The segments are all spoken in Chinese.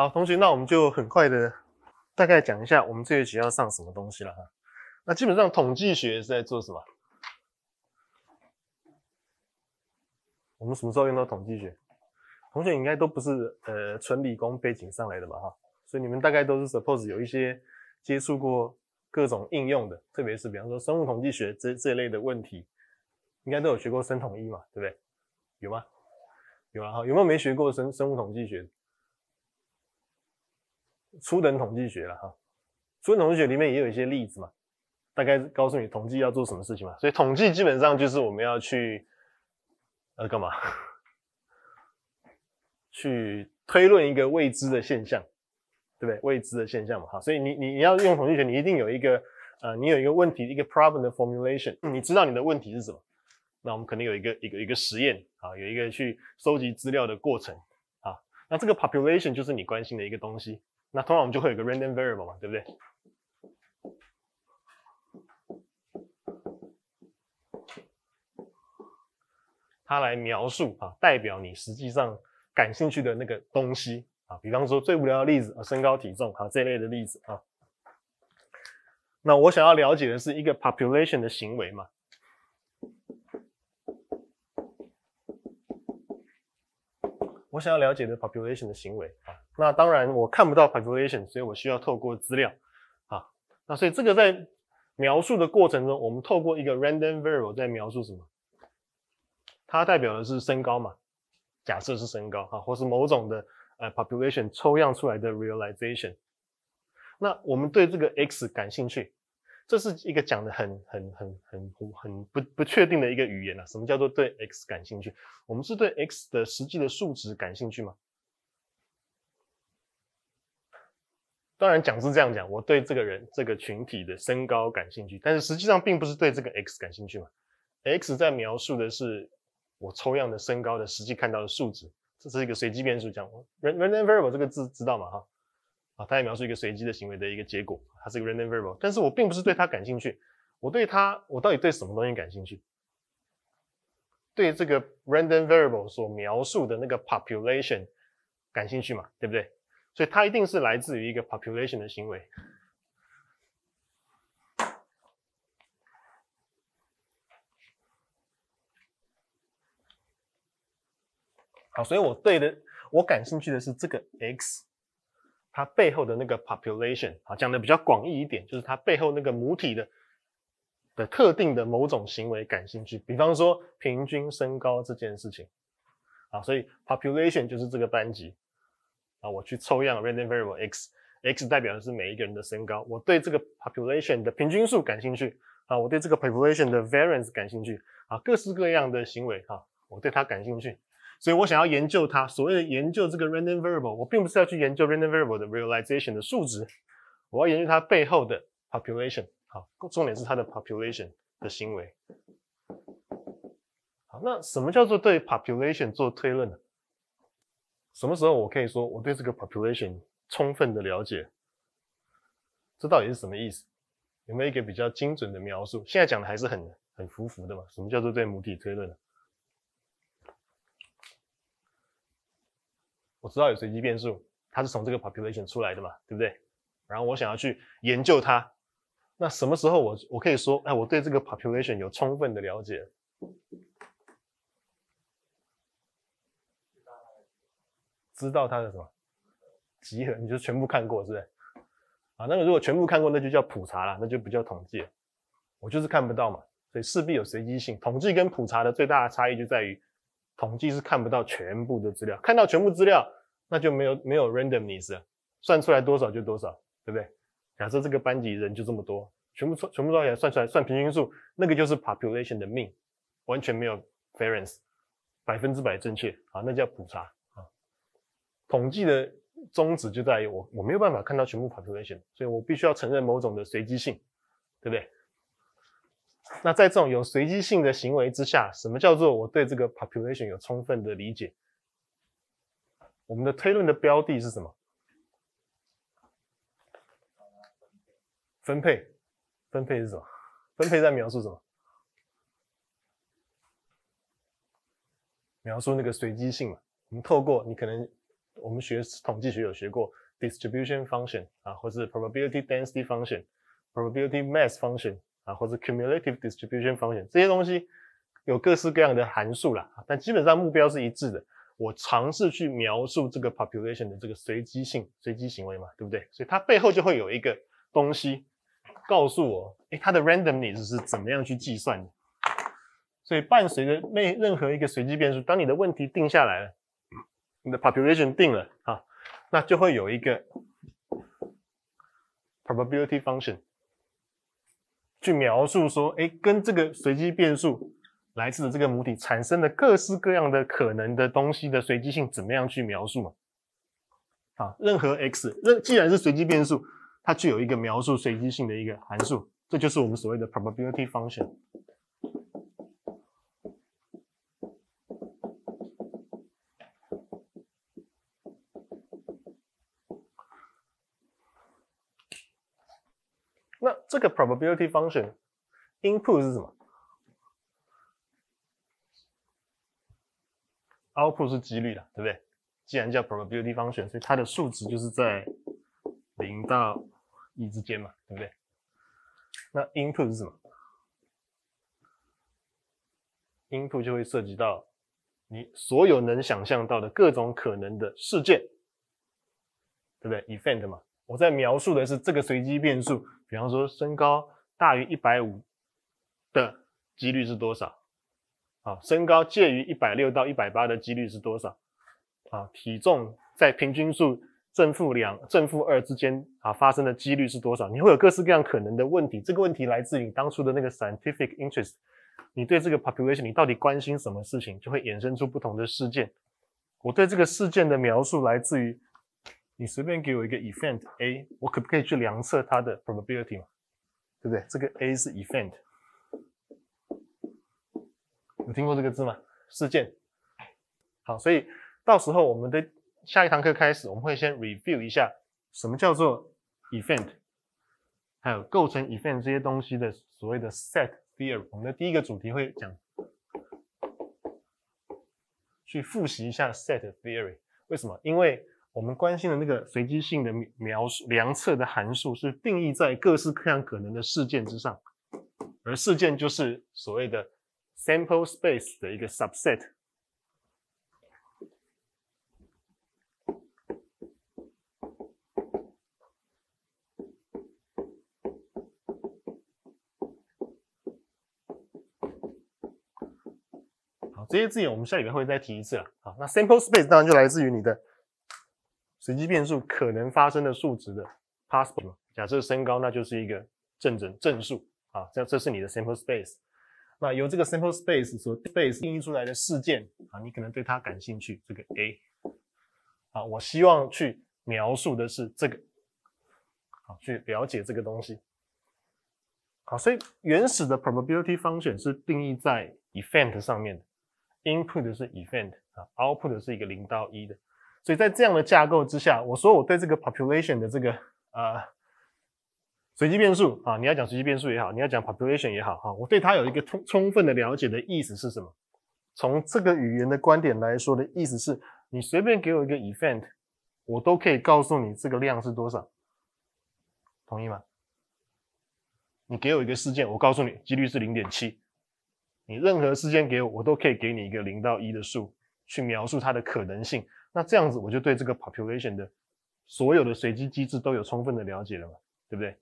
好，同学，那我们就很快的大概讲一下我们这学期要上什么东西了哈。那基本上统计学是在做什么？我们什么时候用到统计学？同学应该都不是呃纯理工背景上来的吧哈，所以你们大概都是 suppose 有一些接触过各种应用的，特别是比方说生物统计学这这一类的问题，应该都有学过生统一嘛，对不对？有吗？有啊哈，有没有没学过生生物统计学？初等统计学了哈，初等统计学里面也有一些例子嘛，大概告诉你统计要做什么事情嘛。所以统计基本上就是我们要去呃干嘛？去推论一个未知的现象，对不对？未知的现象嘛，哈。所以你你你要用统计学，你一定有一个呃，你有一个问题，一个 problem 的 formulation，你知道你的问题是什么？那我们肯定有一个一个一个实验啊，有一个去收集资料的过程啊。那这个 population 就是你关心的一个东西。那通常我们就会有个 random variable 嘛，对不对？它来描述啊，代表你实际上感兴趣的那个东西啊，比方说最无聊的例子啊，身高、体重啊这类的例子啊。那我想要了解的是一个 population 的行为嘛。我想要了解的 population 的行为啊，那当然我看不到 population，所以我需要透过资料啊，那所以这个在描述的过程中，我们透过一个 random variable 在描述什么？它代表的是身高嘛？假设是身高啊，或是某种的呃 population 抽样出来的 realization。那我们对这个 x 感兴趣。这是一个讲的很很很很很不不确定的一个语言了。什么叫做对 x 感兴趣？我们是对 x 的实际的数值感兴趣吗？当然讲是这样讲，我对这个人这个群体的身高感兴趣，但是实际上并不是对这个 x 感兴趣嘛。x 在描述的是我抽样的身高的实际看到的数值，这是一个随机变数，讲 random variable 这个字知道吗？哈。啊，它在描述一个随机的行为的一个结果，它是一个 random variable。但是我并不是对它感兴趣，我对它，我到底对什么东西感兴趣？对这个 random variable 所描述的那个 population 感兴趣嘛，对不对？所以它一定是来自于一个 population 的行为。好，所以我对的，我感兴趣的是这个 x。它背后的那个 population 啊，讲的比较广义一点，就是它背后那个母体的的特定的某种行为感兴趣。比方说平均身高这件事情，啊，所以 population 就是这个班级，啊，我去抽样 random variable x，x 代表的是每一个人的身高。我对这个 population 的平均数感兴趣，啊，我对这个 population 的 variance 感兴趣，啊，各式各样的行为，哈，我对它感兴趣。所以我想要研究它。所谓的研究这个 random variable，我并不是要去研究 random variable 的 realization 的数值，我要研究它背后的 population。好，重点是它的 population 的行为。好，那什么叫做对 population 做推论呢？什么时候我可以说我对这个 population 充分的了解？这到底是什么意思？有没有一个比较精准的描述？现在讲的还是很很浮浮的嘛？什么叫做对母体推论呢？我知道有随机变数，它是从这个 population 出来的嘛，对不对？然后我想要去研究它，那什么时候我我可以说，哎，我对这个 population 有充分的了解，知道它的什么集合，你就全部看过，是不是？啊，那个如果全部看过，那就叫普查了，那就不叫统计。我就是看不到嘛，所以势必有随机性。统计跟普查的最大的差异就在于，统计是看不到全部的资料，看到全部资料。那就没有没有 randomness，算出来多少就多少，对不对？假设这个班级人就这么多，全部算全部加起来算出来算平均数，那个就是 population 的命，完全没有 variance，百分之百正确。好，那叫普查啊。统计的宗旨就在于我我没有办法看到全部 population，所以我必须要承认某种的随机性，对不对？那在这种有随机性的行为之下，什么叫做我对这个 population 有充分的理解？我们的推论的标的是什么？分配，分配是什么？分配在描述什么？描述那个随机性嘛。我们透过你可能，我们学统计学有学过 distribution function 啊，或是 probability density function、probability mass function 啊，或是 cumulative distribution function 这些东西，有各式各样的函数啦。但基本上目标是一致的。我尝试去描述这个 population 的这个随机性、随机行为嘛，对不对？所以它背后就会有一个东西告诉我，诶，它的 randomness 是怎么样去计算的？所以伴随着那任何一个随机变数，当你的问题定下来了，你的 population 定了啊，那就会有一个 probability function 去描述说，诶，跟这个随机变数来自的这个母体产生的各式各样的可能的东西的随机性，怎么样去描述嘛？好，任何 X，任既然是随机变数，它具有一个描述随机性的一个函数，这就是我们所谓的 probability function。那这个 probability function input 是什么？P 是几率的，对不对？既然叫 probability 方 n 所以它的数值就是在零到一之间嘛，对不对？那 input 是什么？input 就会涉及到你所有能想象到的各种可能的事件，对不对？event 嘛，我在描述的是这个随机变数，比方说身高大于一百五的几率是多少？啊，身高介于一百六到一百八的几率是多少？啊，体重在平均数正负两、正负二之间啊发生的几率是多少？你会有各式各样可能的问题。这个问题来自于当初的那个 scientific interest，你对这个 population，你到底关心什么事情，就会衍生出不同的事件。我对这个事件的描述来自于你随便给我一个 event A，我可不可以去量测它的 probability 嘛？对不对？这个 A 是 event。听过这个字吗？事件。好，所以到时候我们的下一堂课开始，我们会先 review 一下什么叫做 event，还有构成 event 这些东西的所谓的 set theory。我们的第一个主题会讲，去复习一下 set theory。为什么？因为我们关心的那个随机性的描述、量测的函数是定义在各式各样可能的事件之上，而事件就是所谓的。Sample space 的一个 subset。好，这些字眼我们下礼拜会再提一次了。好，那 sample space 当然就来自于你的随机变数可能发生的数值的 possible。假设身高那就是一个正整正数。啊，这这是你的 sample space。那由这个 simple space 所 space 定义出来的事件啊，你可能对它感兴趣。这个 A，啊，我希望去描述的是这个，好去了解这个东西。好，所以原始的 probability function 是定义在 event 上面的。input 是 event，啊，output 是一个零到一的。所以在这样的架构之下，我说我对这个 population 的这个呃。随机变数啊，你要讲随机变数也好，你要讲 population 也好，哈，我对它有一个充充分的了解的意思是什么？从这个语言的观点来说的意思是，你随便给我一个 event，我都可以告诉你这个量是多少，同意吗？你给我一个事件，我告诉你几率是零点七，你任何事件给我，我都可以给你一个零到一的数去描述它的可能性。那这样子，我就对这个 population 的所有的随机机制都有充分的了解了嘛，对不对？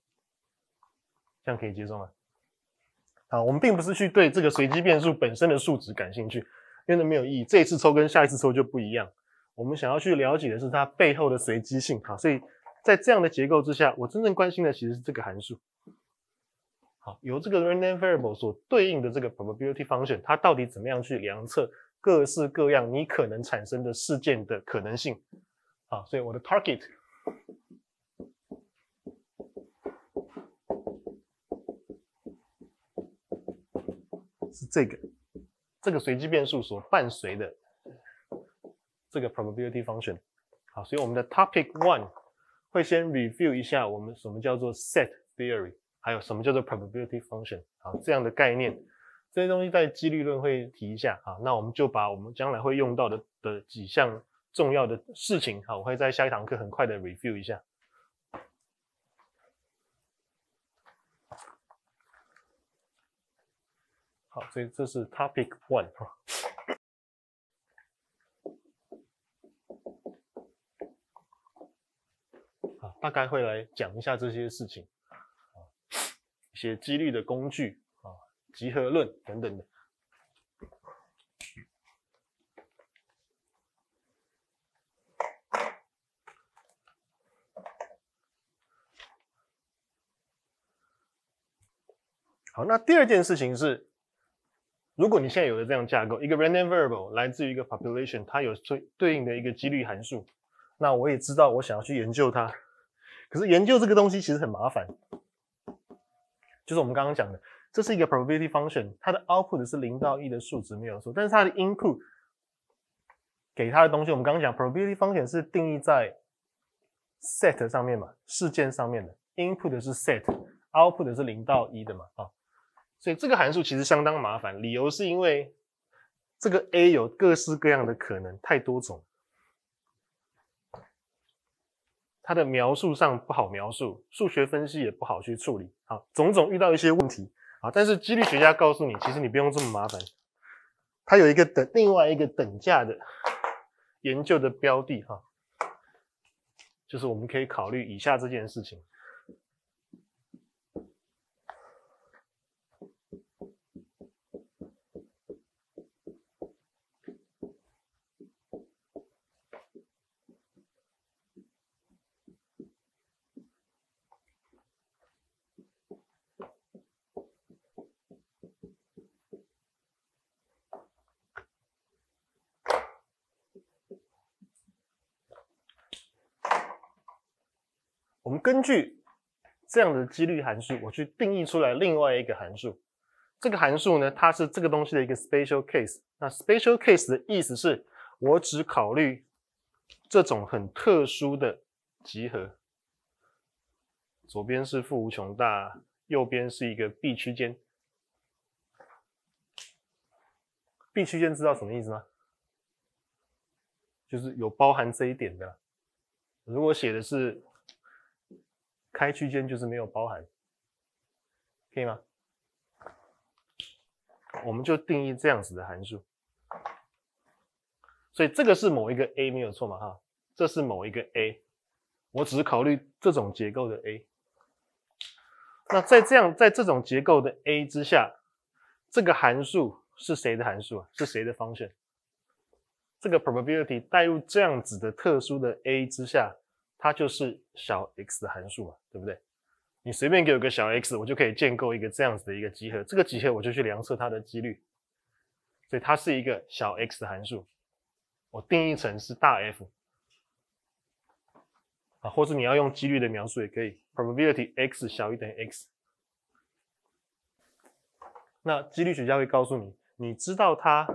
这样可以接受吗？好，我们并不是去对这个随机变数本身的数值感兴趣，因为那没有意义。这一次抽跟下一次抽就不一样。我们想要去了解的是它背后的随机性。好，所以在这样的结构之下，我真正关心的其实是这个函数。好，由这个 random variable 所对应的这个 probability function，它到底怎么样去量测各式各样你可能产生的事件的可能性？好，所以我的 target。是这个，这个随机变数所伴随的这个 probability function。好，所以我们的 topic one 会先 review 一下我们什么叫做 set theory，还有什么叫做 probability function。好，这样的概念，这些东西在几率论会提一下。好，那我们就把我们将来会用到的的几项重要的事情，好，我会在下一堂课很快的 review 一下。所以这是 Topic One 啊，啊，大概会来讲一下这些事情，啊，一些几率的工具啊，集合论等等的。好，那第二件事情是。如果你现在有了这样架构，一个 random variable 来自于一个 population，它有对对应的一个几率函数，那我也知道我想要去研究它，可是研究这个东西其实很麻烦。就是我们刚刚讲的，这是一个 probability function，它的 output 是零到一的数值没有错，但是它的 input 给它的东西，我们刚刚讲 probability function 是定义在 set 上面嘛，事件上面的 input 是 set，output 是零到一的嘛，啊。所以这个函数其实相当麻烦，理由是因为这个 a 有各式各样的可能，太多种，它的描述上不好描述，数学分析也不好去处理，好，种种遇到一些问题，好，但是几率学家告诉你，其实你不用这么麻烦，它有一个等另外一个等价的研究的标的，哈，就是我们可以考虑以下这件事情。我们根据这样的几率函数，我去定义出来另外一个函数。这个函数呢，它是这个东西的一个 special case。那 special case 的意思是，我只考虑这种很特殊的集合。左边是负无穷大，右边是一个 b 区间。b 区间知道什么意思吗？就是有包含这一点的。如果写的是。开区间就是没有包含，可以吗？我们就定义这样子的函数，所以这个是某一个 a 没有错嘛，哈，这是某一个 a，我只是考虑这种结构的 a。那在这样，在这种结构的 a 之下，这个函数是谁的函数啊？是谁的方程？这个 probability 带入这样子的特殊的 a 之下。它就是小 x 的函数嘛，对不对？你随便给我个小 x，我就可以建构一个这样子的一个集合，这个集合我就去量测它的几率，所以它是一个小 x 的函数，我定义成是大 F 啊，或者你要用几率的描述也可以，probability x 小于等于 x。那几率学家会告诉你，你知道它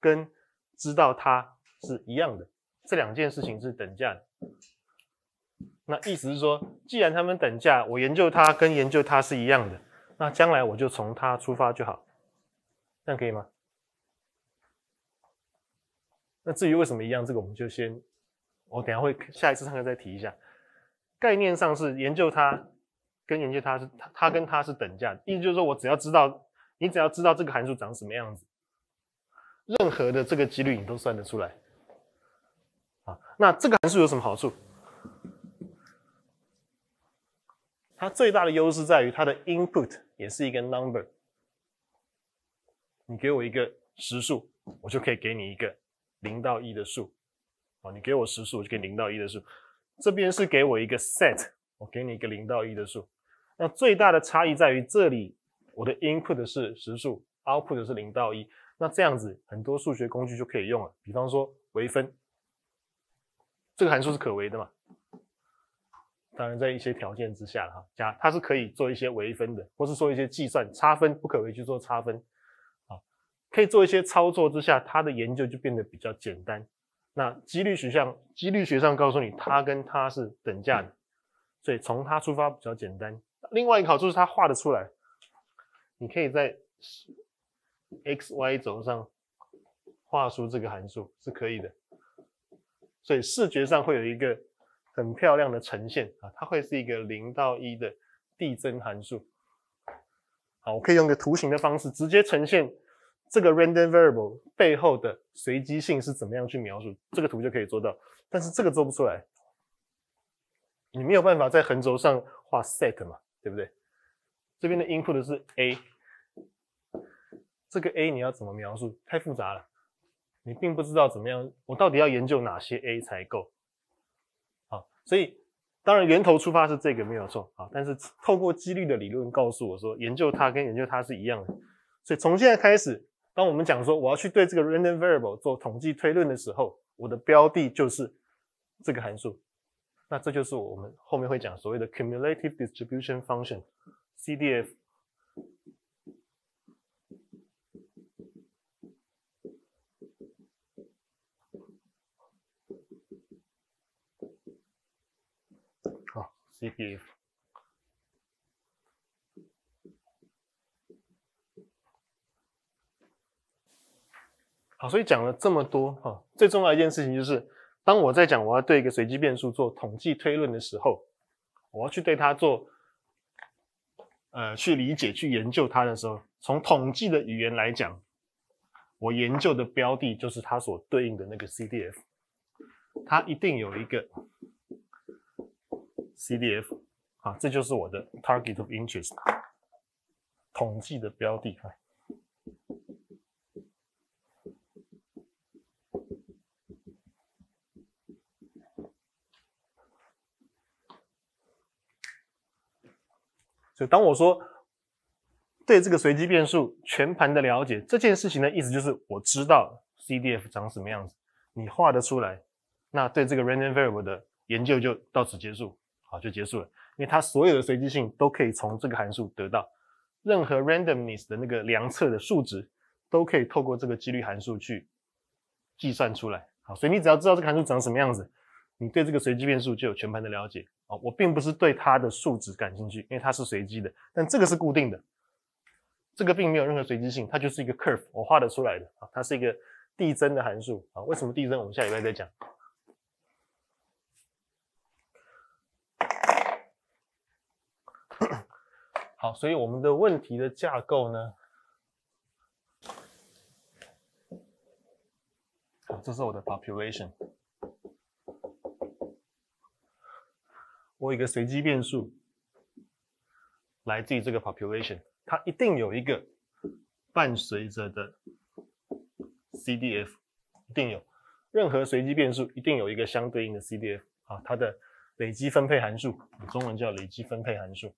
跟知道它是一样的，这两件事情是等价的。那意思是说，既然它们等价，我研究它跟研究它是一样的，那将来我就从它出发就好，这样可以吗？那至于为什么一样，这个我们就先，我等下会下一次上课再提一下。概念上是研究它跟研究它是它它跟它是等价，意思就是说我只要知道你只要知道这个函数长什么样子，任何的这个几率你都算得出来。啊，那这个函数有什么好处？它最大的优势在于它的 input 也是一个 number，你给我一个实数，我就可以给你一个零到一的数。哦，你给我实数，我就给零到一的数。这边是给我一个 set，我给你一个零到一的数。那最大的差异在于这里我的 input 是实数，output 是零到一。那这样子很多数学工具就可以用了，比方说微分，这个函数是可微的嘛？当然，在一些条件之下，哈，加它是可以做一些微分的，或是说一些计算差分，不可微去做差分，啊，可以做一些操作之下，它的研究就变得比较简单。那几率取向，几率学上告诉你，它跟它是等价的，所以从它出发比较简单。另外一个好处是它画的出来，你可以在 x y 轴上画出这个函数是可以的，所以视觉上会有一个。很漂亮的呈现啊，它会是一个零到一的递增函数。好，我可以用一个图形的方式直接呈现这个 random variable 背后的随机性是怎么样去描述，这个图就可以做到。但是这个做不出来，你没有办法在横轴上画 set 嘛，对不对？这边的 input 是 a，这个 a 你要怎么描述？太复杂了，你并不知道怎么样，我到底要研究哪些 a 才够。所以，当然源头出发是这个没有错啊，但是透过几率的理论告诉我说，研究它跟研究它是一样的。所以从现在开始，当我们讲说我要去对这个 random variable 做统计推论的时候，我的标的就是这个函数。那这就是我们后面会讲所谓的 cumulative distribution function，CDF。CPF。好，所以讲了这么多哈，最重要一件事情就是，当我在讲我要对一个随机变数做统计推论的时候，我要去对它做呃去理解、去研究它的时候，从统计的语言来讲，我研究的标的就是它所对应的那个 CDF，它一定有一个。CDF 啊，这就是我的 target of interest，统计的标的。所以当我说对这个随机变数全盘的了解这件事情的意思就是我知道 CDF 长什么样子，你画得出来，那对这个 random variable 的研究就到此结束。好，就结束了，因为它所有的随机性都可以从这个函数得到，任何 randomness 的那个量测的数值，都可以透过这个几率函数去计算出来。好，所以你只要知道这个函数长什么样子，你对这个随机变数就有全盘的了解。好，我并不是对它的数值感兴趣，因为它是随机的，但这个是固定的，这个并没有任何随机性，它就是一个 curve，我画得出来的。啊，它是一个递增的函数。啊，为什么递增？我们下礼拜再讲。好，所以我们的问题的架构呢，这是我的 population，我有一个随机变数，来自于这个 population，它一定有一个伴随着的 CDF，一定有，任何随机变数一定有一个相对应的 CDF，啊，它的累积分配函数，中文叫累积分配函数。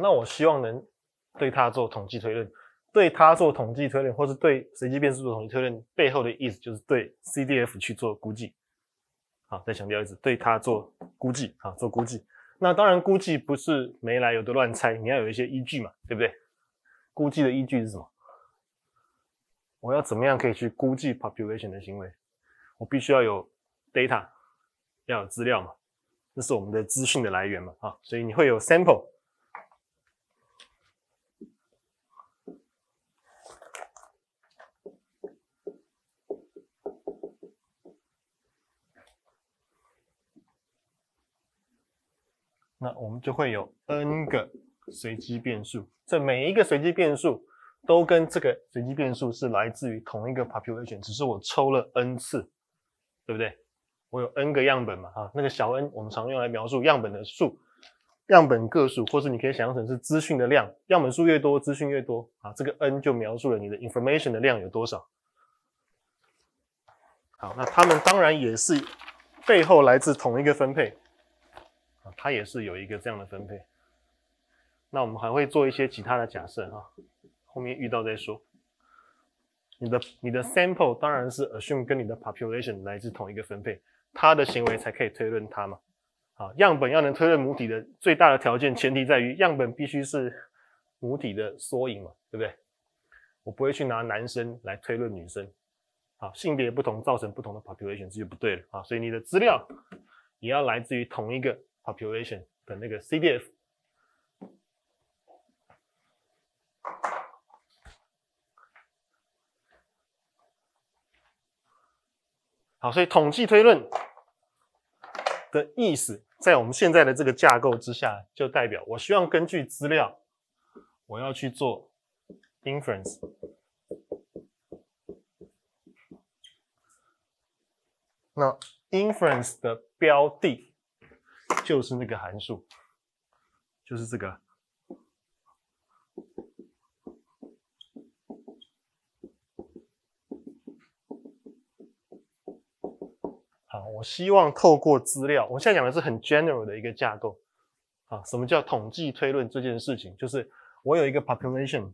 那我希望能对它做统计推论，对它做统计推论，或是对随机变数做统计推论，背后的意思就是对 CDF 去做估计。好，再强调一次，对它做估计，啊，做估计。那当然，估计不是没来由的乱猜，你要有一些依据嘛，对不对？估计的依据是什么？我要怎么样可以去估计 population 的行为？我必须要有 data，要有资料嘛，这是我们的资讯的来源嘛，啊，所以你会有 sample。那我们就会有 n 个随机变数，这每一个随机变数都跟这个随机变数是来自于同一个 population，只是我抽了 n 次，对不对？我有 n 个样本嘛，哈，那个小 n 我们常用来描述样本的数、样本个数，或是你可以想象成是资讯的量。样本数越多，资讯越多，啊，这个 n 就描述了你的 information 的量有多少。好，那它们当然也是背后来自同一个分配。啊，它也是有一个这样的分配，那我们还会做一些其他的假设啊，后面遇到再说。你的你的 sample 当然是 assume 跟你的 population 来自同一个分配，它的行为才可以推论它嘛。啊，样本要能推论母体的最大的条件前提在于样本必须是母体的缩影嘛，对不对？我不会去拿男生来推论女生，啊，性别不同造成不同的 population，这就不对了啊。所以你的资料也要来自于同一个。population 的那个 CDF。好，所以统计推论的意思，在我们现在的这个架构之下，就代表我希望根据资料，我要去做 inference。那 inference 的标的。就是那个函数，就是这个。好，我希望透过资料，我现在讲的是很 general 的一个架构。啊，什么叫统计推论这件事情？就是我有一个 population，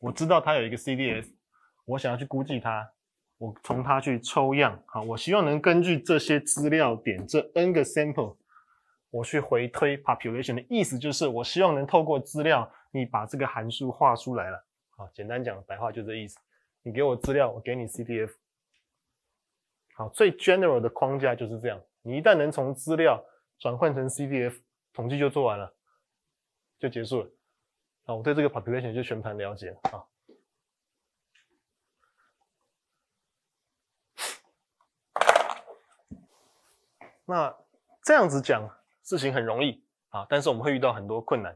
我知道它有一个 CDS，我想要去估计它，我从它去抽样。好，我希望能根据这些资料点，这 n 个 sample。我去回推 population 的意思就是，我希望能透过资料，你把这个函数画出来了。好，简单讲白话就这意思。你给我资料，我给你 CDF。好，最 general 的框架就是这样。你一旦能从资料转换成 CDF，统计就做完了，就结束了。啊，我对这个 population 就全盘了解了。啊。那这样子讲。事情很容易啊，但是我们会遇到很多困难，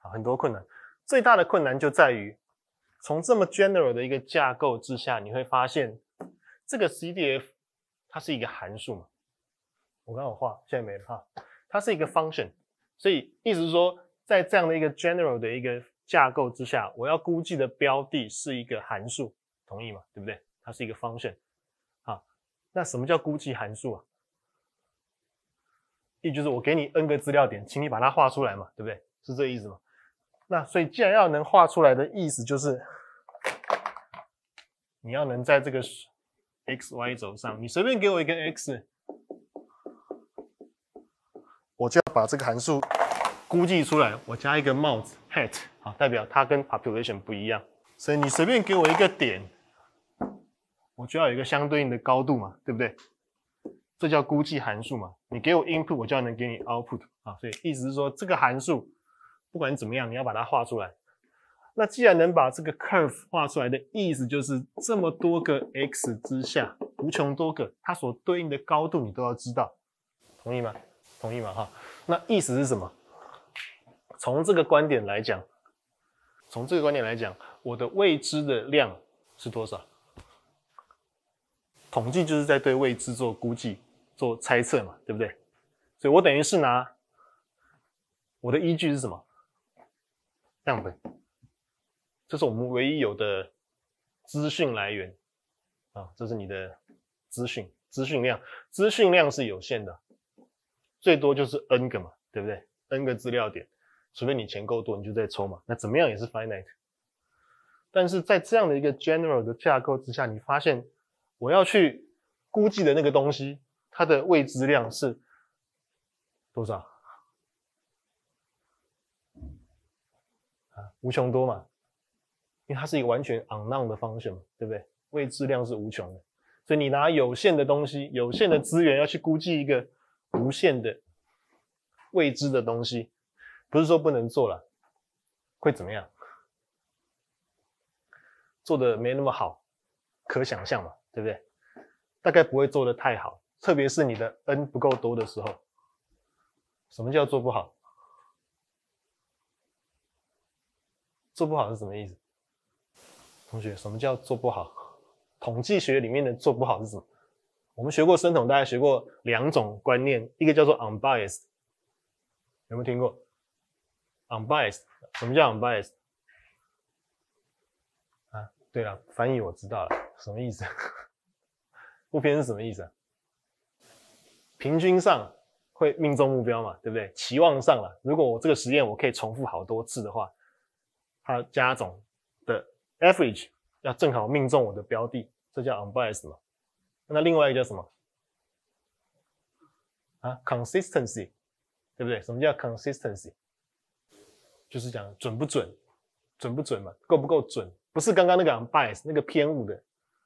啊，很多困难。最大的困难就在于，从这么 general 的一个架构之下，你会发现这个 CDF 它是一个函数嘛，我刚有画，现在没了哈，它是一个 function。所以意思是说，在这样的一个 general 的一个架构之下，我要估计的标的是一个函数，同意吗？对不对？它是一个 function。好，那什么叫估计函数啊？意就是我给你 n 个资料点，请你把它画出来嘛，对不对？是这个意思吗？那所以既然要能画出来的意思就是，你要能在这个 x y 轴上，你随便给我一个 x，我就要把这个函数估计出来。我加一个帽子 hat 好，代表它跟 population 不一样。所以你随便给我一个点，我就要有一个相对应的高度嘛，对不对？这叫估计函数嘛？你给我 input，我就要能给你 output 啊。所以意思是说，这个函数不管怎么样，你要把它画出来。那既然能把这个 curve 画出来的意思，就是这么多个 x 之下，无穷多个，它所对应的高度你都要知道，同意吗？同意吗？哈。那意思是什么？从这个观点来讲，从这个观点来讲，我的未知的量是多少？统计就是在对未知做估计。做猜测嘛，对不对？所以我等于是拿我的依据是什么？样本，这是我们唯一有的资讯来源啊。这是你的资讯，资讯量，资讯量是有限的，最多就是 n 个嘛，对不对？n 个资料点，除非你钱够多，你就再抽嘛。那怎么样也是 finite。但是在这样的一个 general 的架构之下，你发现我要去估计的那个东西。它的未知量是多少？啊，无穷多嘛，因为它是一个完全 unknown 的方向嘛，对不对？未知量是无穷的，所以你拿有限的东西、有限的资源要去估计一个无限的未知的东西，不是说不能做了，会怎么样？做的没那么好，可想象嘛，对不对？大概不会做的太好。特别是你的 n 不够多的时候，什么叫做不好？做不好是什么意思？同学，什么叫做不好？统计学里面的做不好是什么？我们学过深统，大家学过两种观念，一个叫做 unbiased，有没有听过？unbiased，什么叫 unbiased？啊，对了，翻译我知道了，什么意思？不偏是什么意思？平均上会命中目标嘛，对不对？期望上了，如果我这个实验我可以重复好多次的话，它加总的 average 要正好命中我的标的，这叫 unbiased 嘛？那另外一个叫什么？啊，consistency，对不对？什么叫 consistency？就是讲准不准，准不准嘛？够不够准？不是刚刚那个 unbiased 那个偏误的。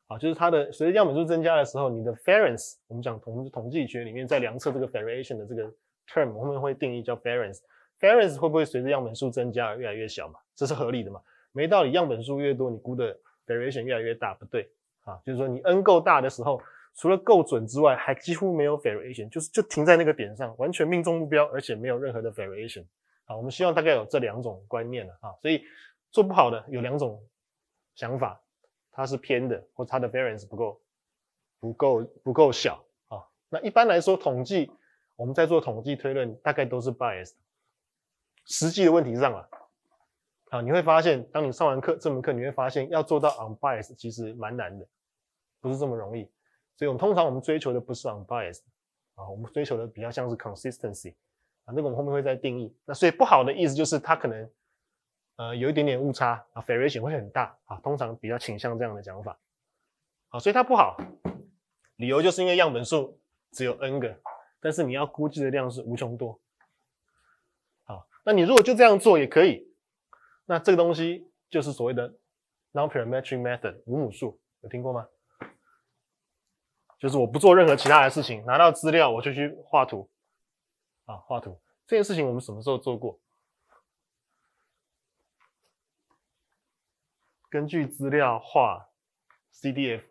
啊，就是它的随着样本数增加的时候，你的 variance，我们讲统统计学里面在量测这个 variation 的这个 term，后面会定义叫 variance，variance 会不会随着样本数增加而越来越小嘛？这是合理的嘛？没道理，样本数越多，你估的 variation 越来越大，不对。啊，就是说你 n 够大的时候，除了够准之外，还几乎没有 variation，就是就停在那个点上，完全命中目标，而且没有任何的 variation。啊，我们希望大概有这两种观念了啊。所以做不好的有两种想法。它是偏的，或它的 variance 不够，不够，不够小啊。那一般来说，统计我们在做统计推论，大概都是 bias。实际的问题上啊，啊，你会发现，当你上完课这门课，你会发现要做到 unbiased 其实蛮难的，不是这么容易。所以我们通常我们追求的不是 unbiased 啊，我们追求的比较像是 consistency 啊，那个我们后面会再定义。那所以不好的意思就是它可能。呃，有一点点误差啊，variation 会很大啊，通常比较倾向这样的讲法啊，所以它不好，理由就是因为样本数只有 n 个，但是你要估计的量是无穷多，好，那你如果就这样做也可以，那这个东西就是所谓的 nonparametric method 无母数，有听过吗？就是我不做任何其他的事情，拿到资料我就去画图啊，画图这件事情我们什么时候做过？根据资料画 CDF，CDF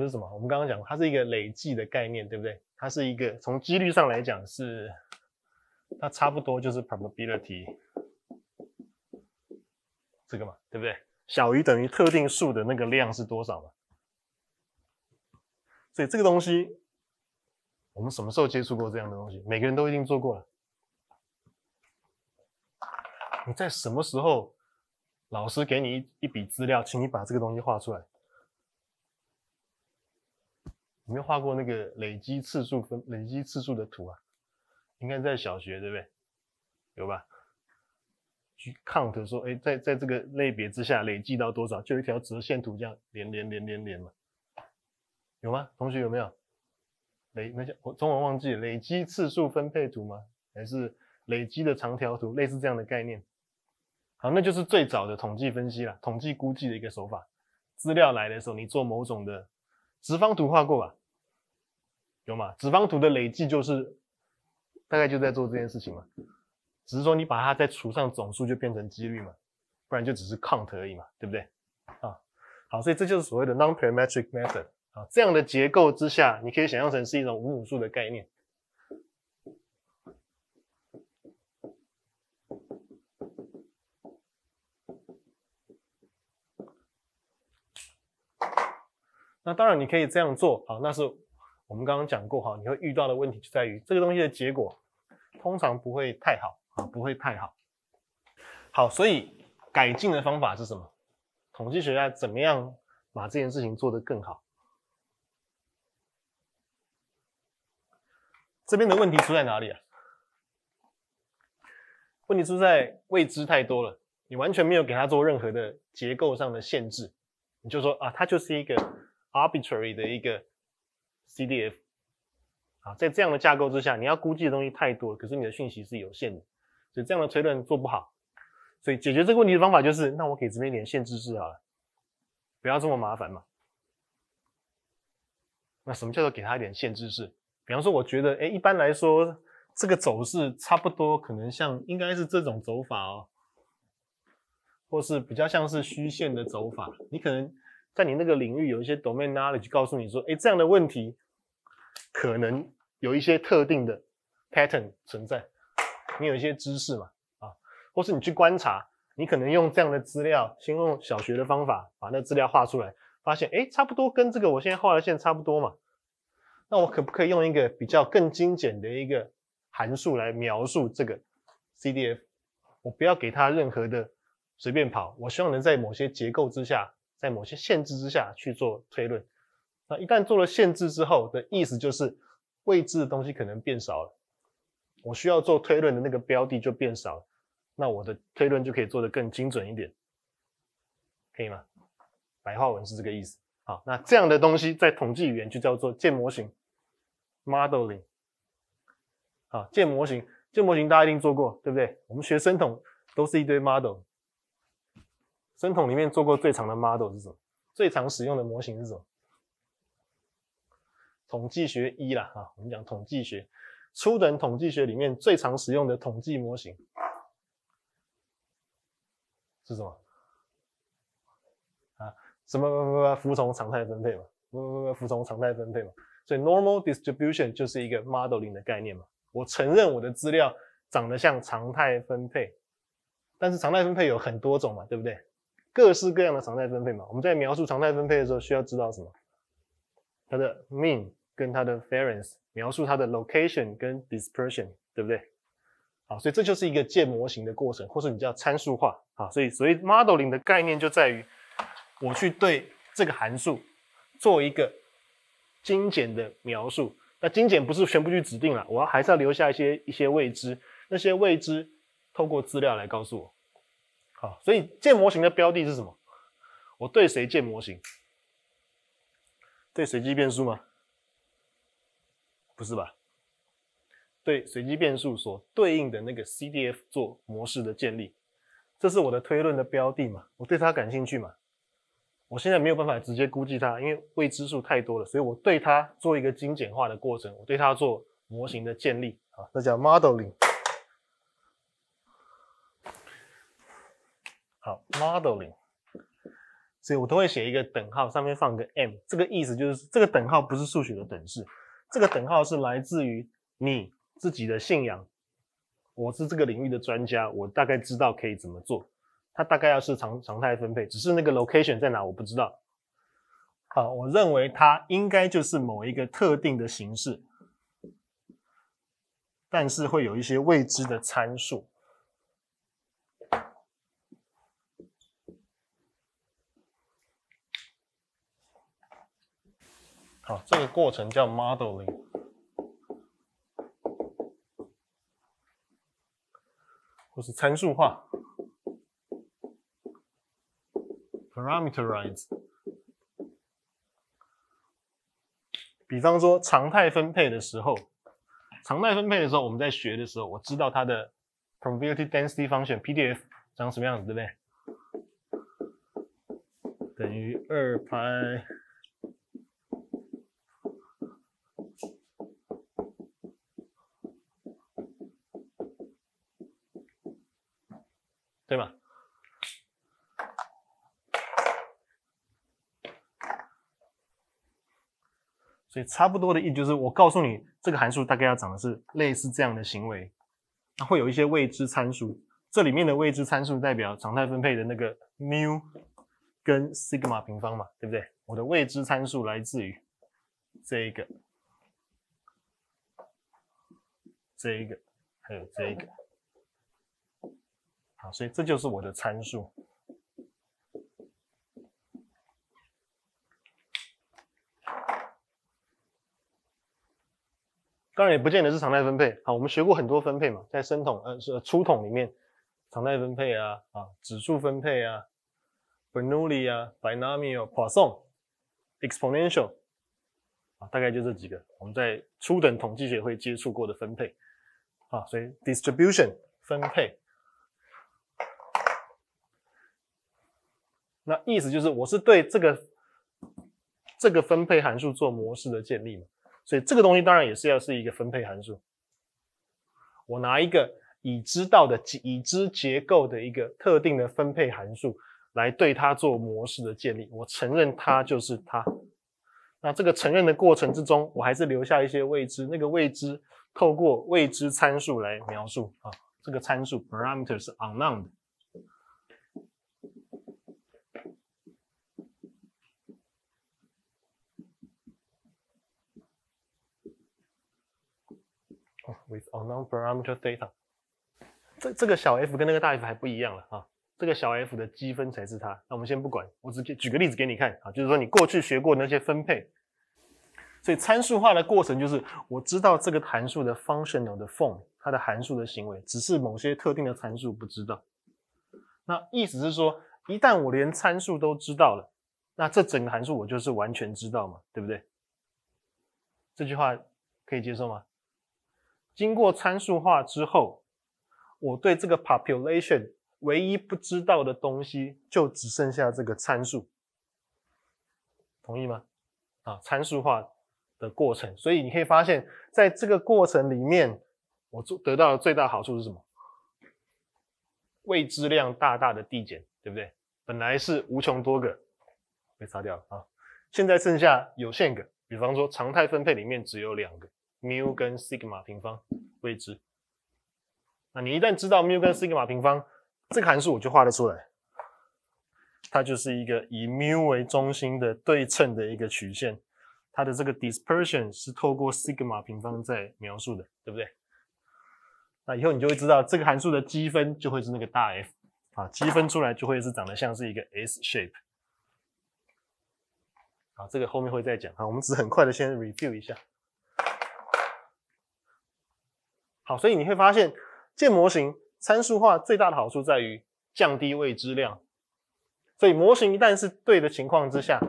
是什么？我们刚刚讲它是一个累计的概念，对不对？它是一个从几率上来讲是，它差不多就是 probability 这个嘛，对不对？小于等于特定数的那个量是多少嘛？所以这个东西，我们什么时候接触过这样的东西？每个人都一定做过了。你在什么时候？老师给你一一笔资料，请你把这个东西画出来。有没有画过那个累积次数分累积次数的图啊？应该在小学对不对？有吧？去 count 说，哎，在在这个类别之下累计到多少，就一条折线图这样连连连连连嘛。有吗？同学有没有？累那些我中文忘记累积次数分配图吗？还是累积的长条图，类似这样的概念？好，那就是最早的统计分析了，统计估计的一个手法。资料来的时候，你做某种的直方图画过吧？有吗？直方图的累计就是大概就在做这件事情嘛，只是说你把它再除上总数就变成几率嘛，不然就只是 count 而已嘛，对不对？啊，好，所以这就是所谓的 nonparametric method 啊。这样的结构之下，你可以想象成是一种无母数的概念。那当然，你可以这样做啊，那是我们刚刚讲过哈，你会遇到的问题就在于这个东西的结果通常不会太好啊，不会太好。好，所以改进的方法是什么？统计学家怎么样把这件事情做得更好？这边的问题出在哪里啊？问题出在未知太多了，你完全没有给他做任何的结构上的限制，你就说啊，它就是一个。arbitrary 的一个 CDF 啊，在这样的架构之下，你要估计的东西太多，了，可是你的讯息是有限的，所以这样的推论做不好。所以解决这个问题的方法就是，那我给这边一点限制好了，不要这么麻烦嘛。那什么叫做给他一点限制式？比方说，我觉得，哎，一般来说这个走势差不多，可能像应该是这种走法哦，或是比较像是虚线的走法，你可能。在你那个领域有一些 domain knowledge，告诉你说，哎，这样的问题可能有一些特定的 pattern 存在，你有一些知识嘛，啊，或是你去观察，你可能用这样的资料，先用小学的方法把那资料画出来，发现，哎，差不多跟这个我现在画的线差不多嘛，那我可不可以用一个比较更精简的一个函数来描述这个 CDF？我不要给它任何的随便跑，我希望能在某些结构之下。在某些限制之下去做推论，那一旦做了限制之后的意思就是未知的东西可能变少了，我需要做推论的那个标的就变少了，那我的推论就可以做得更精准一点，可以吗？白话文是这个意思。好，那这样的东西在统计语言就叫做建模型 （modeling）。好，建模型，建模型大家一定做过，对不对？我们学生统都是一堆 model。生统里面做过最长的 model 是什么？最常使用的模型是什么？统计学一啦，啊，我们讲统计学，初等统计学里面最常使用的统计模型是什么？啊，什么什么服从常态分配嘛，不不不，服从常态分配嘛，所以 normal distribution 就是一个 modeling 的概念嘛。我承认我的资料长得像常态分配，但是常态分配有很多种嘛，对不对？各式各样的常态分配嘛，我们在描述常态分配的时候，需要知道什么？它的 mean 跟它的 variance，描述它的 location 跟 dispersion，对不对？好，所以这就是一个建模型的过程，或是你叫参数化。好，所以所以 modeling 的概念就在于我去对这个函数做一个精简的描述。那精简不是全部去指定了，我要还是要留下一些一些未知，那些未知透过资料来告诉我。啊，所以建模型的标的是什么？我对谁建模型？对随机变数吗？不是吧？对随机变数所对应的那个 CDF 做模式的建立，这是我的推论的标的嘛？我对它感兴趣嘛？我现在没有办法直接估计它，因为未知数太多了，所以我对它做一个精简化的过程，我对它做模型的建立，啊，那叫 modeling。好，modeling，所以我都会写一个等号，上面放个 M，这个意思就是这个等号不是数学的等式，这个等号是来自于你自己的信仰。我是这个领域的专家，我大概知道可以怎么做。它大概要是常常态分配，只是那个 location 在哪我不知道。好，我认为它应该就是某一个特定的形式，但是会有一些未知的参数。好，这个过程叫 modeling，或是参数化，parameterize。比方说常态分配的时候，常态分配的时候，我们在学的时候，我知道它的 probability density function PDF 长什么样子对不对？等于二派。所以差不多的意思就是，我告诉你这个函数大概要长的是类似这样的行为，它会有一些未知参数，这里面的未知参数代表常态分配的那个缪跟西格玛平方嘛，对不对？我的未知参数来自于这一个、这一个还有这一个，好，所以这就是我的参数。当然也不见得是常态分配。好，我们学过很多分配嘛，在生统呃是初统里面，常态分配啊啊，指数分配啊，Bernoulli 啊，Binomial，Poisson，exponential 啊，大概就这几个，我们在初等统计学会接触过的分配啊，所以 distribution 分配，那意思就是我是对这个这个分配函数做模式的建立嘛。所以这个东西当然也是要是一个分配函数。我拿一个已知道的、已知结构的一个特定的分配函数来对它做模式的建立。我承认它就是它。那这个承认的过程之中，我还是留下一些未知。那个未知透过未知参数来描述啊。这个参数 parameter 是 unknown 的。With unknown parameter data，这这个小 f 跟那个大 f 还不一样了啊，这个小 f 的积分才是它。那我们先不管，我直接举个例子给你看啊，就是说你过去学过那些分配，所以参数化的过程就是我知道这个函数的 functional 的 form，它的函数的行为，只是某些特定的参数不知道。那意思是说，一旦我连参数都知道了，那这整个函数我就是完全知道嘛，对不对？这句话可以接受吗？经过参数化之后，我对这个 population 唯一不知道的东西就只剩下这个参数，同意吗？啊，参数化的过程，所以你可以发现，在这个过程里面，我做得到的最大好处是什么？未知量大大的递减，对不对？本来是无穷多个，被擦掉了啊，现在剩下有限个，比方说常态分配里面只有两个。mu 跟 sigma 平方未知。那你一旦知道 mu 跟 sigma 平方这个函数，我就画得出来。它就是一个以 mu 为中心的对称的一个曲线。它的这个 dispersion 是透过 sigma 平方在描述的，对不对？那以后你就会知道这个函数的积分就会是那个大 F 啊，积分出来就会是长得像是一个 S shape。啊，这个后面会再讲哈，我们只很快的先 review 一下。好，所以你会发现，建模型参数化最大的好处在于降低未知量。所以模型一旦是对的情况之下，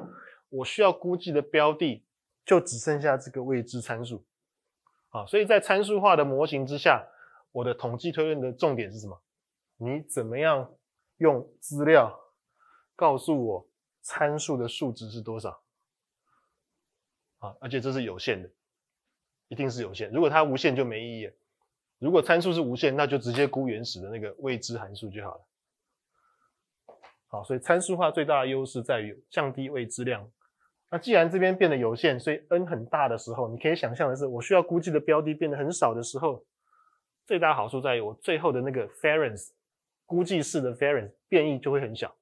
我需要估计的标的就只剩下这个未知参数。啊，所以在参数化的模型之下，我的统计推论的重点是什么？你怎么样用资料告诉我参数的数值是多少？啊，而且这是有限的，一定是有限。如果它无限就没意义。如果参数是无限，那就直接估原始的那个未知函数就好了。好，所以参数化最大的优势在于降低未知量。那既然这边变得有限，所以 n 很大的时候，你可以想象的是，我需要估计的标的变得很少的时候，最大好处在于我最后的那个 variance 估计式的 variance 变异就会很小。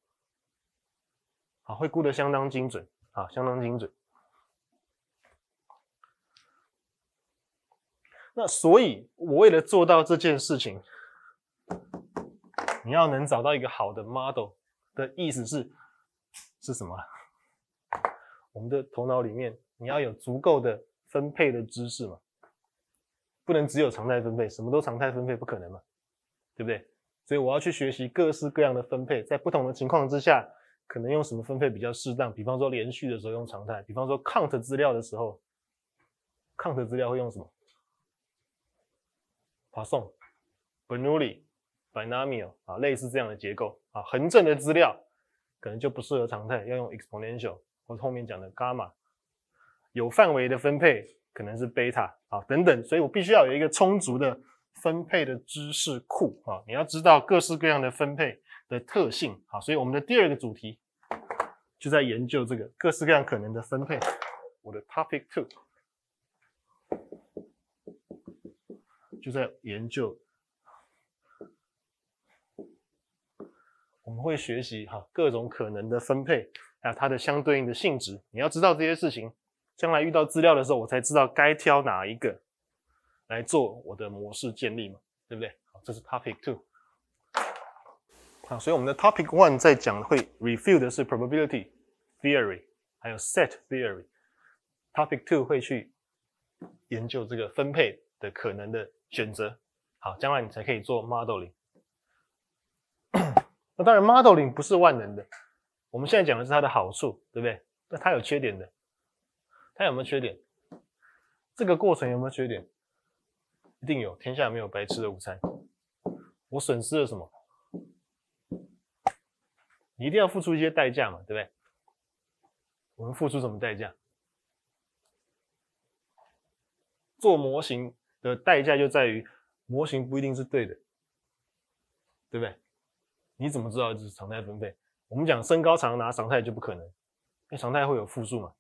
好，会估得相当精准。好，相当精准。那所以，我为了做到这件事情，你要能找到一个好的 model，的意思是是什么？我们的头脑里面，你要有足够的分配的知识嘛，不能只有常态分配，什么都常态分配不可能嘛，对不对？所以我要去学习各式各样的分配，在不同的情况之下，可能用什么分配比较适当？比方说连续的时候用常态，比方说 count 资料的时候，count 资料会用什么？Bernoulli n、Binomial 啊，类似这样的结构啊，恒正的资料可能就不适合常态，要用 exponential，者后面讲的伽马，有范围的分配可能是贝塔啊等等，所以我必须要有一个充足的分配的知识库啊，你要知道各式各样的分配的特性啊，所以我们的第二个主题就在研究这个各式各样可能的分配，我的 topic two。就在研究，我们会学习哈各种可能的分配，还有它的相对应的性质。你要知道这些事情，将来遇到资料的时候，我才知道该挑哪一个来做我的模式建立嘛，对不对？好，这是 Topic Two。好，所以我们的 Topic One 在讲会 review 的是 probability theory，还有 set theory。Topic Two 会去研究这个分配的可能的。选择好，将来你才可以做 modeling。那当然，modeling 不是万能的。我们现在讲的是它的好处，对不对？那它有缺点的，它有没有缺点？这个过程有没有缺点？一定有，天下没有白吃的午餐。我损失了什么？你一定要付出一些代价嘛，对不对？我们付出什么代价？做模型。的代价就在于模型不一定是对的，对不对？你怎么知道这是常态分配？我们讲身高常拿常态就不可能，因为常态会有负数嘛。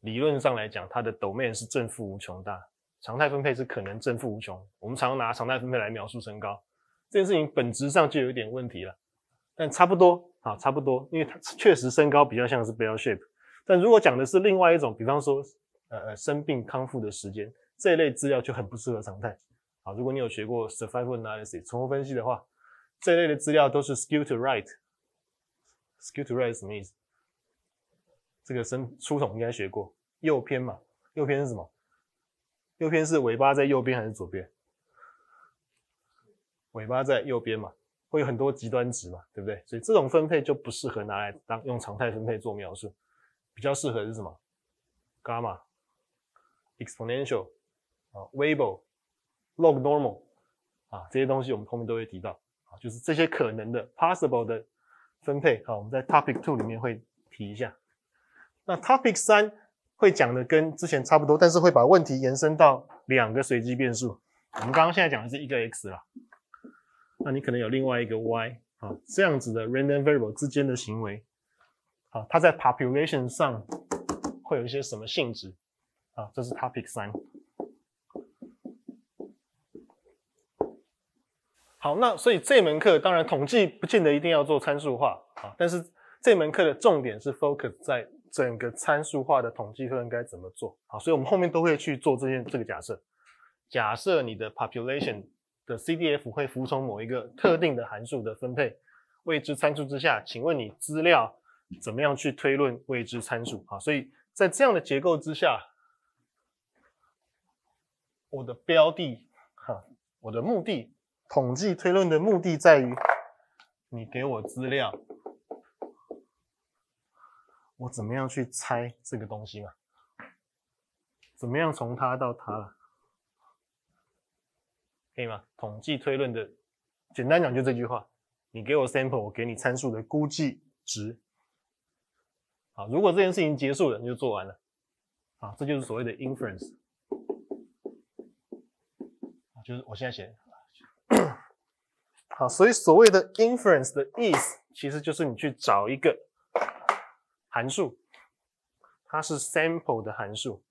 理论上来讲，它的 domain 是正负无穷大，常态分配是可能正负无穷。我们常拿常态分配来描述身高，这件事情本质上就有点问题了。但差不多啊，差不多，因为它确实身高比较像是 bell shape。但如果讲的是另外一种，比方说呃呃生病康复的时间。这一类资料就很不适合常态。好，如果你有学过 survival analysis 存活分析的话，这一类的资料都是 s k e w l to right。s k e w l to right 什么意思？这个生初懂应该学过右偏嘛？右偏是什么？右偏是尾巴在右边还是左边？尾巴在右边嘛，会有很多极端值嘛，对不对？所以这种分配就不适合拿来当用常态分配做描述，比较适合是什么？伽马，exponential。w e i b l lognormal 啊，这些东西我们后面都会提到啊，就是这些可能的、possible 的分配啊，我们在 topic two 里面会提一下。那 topic 三会讲的跟之前差不多，但是会把问题延伸到两个随机变数。我们刚刚现在讲的是一个 x 了，那你可能有另外一个 y 啊，这样子的 random variable 之间的行为啊，它在 population 上会有一些什么性质啊？这是 topic 三。好，那所以这门课当然统计不见得一定要做参数化啊，但是这门课的重点是 focus 在整个参数化的统计课应该怎么做啊？所以我们后面都会去做这件这个假设，假设你的 population 的 CDF 会服从某一个特定的函数的分配，未知参数之下，请问你资料怎么样去推论未知参数啊？所以在这样的结构之下，我的标的哈，我的目的。统计推论的目的在于，你给我资料，我怎么样去猜这个东西嘛？怎么样从它到它了，可以吗？统计推论的，简单讲就这句话：你给我 sample，我给你参数的估计值。好，如果这件事情结束了，你就做完了。好，这就是所谓的 inference。就是我现在写。好，所以所谓的 inference 的意思，其实就是你去找一个函数，它是 sample 的函数。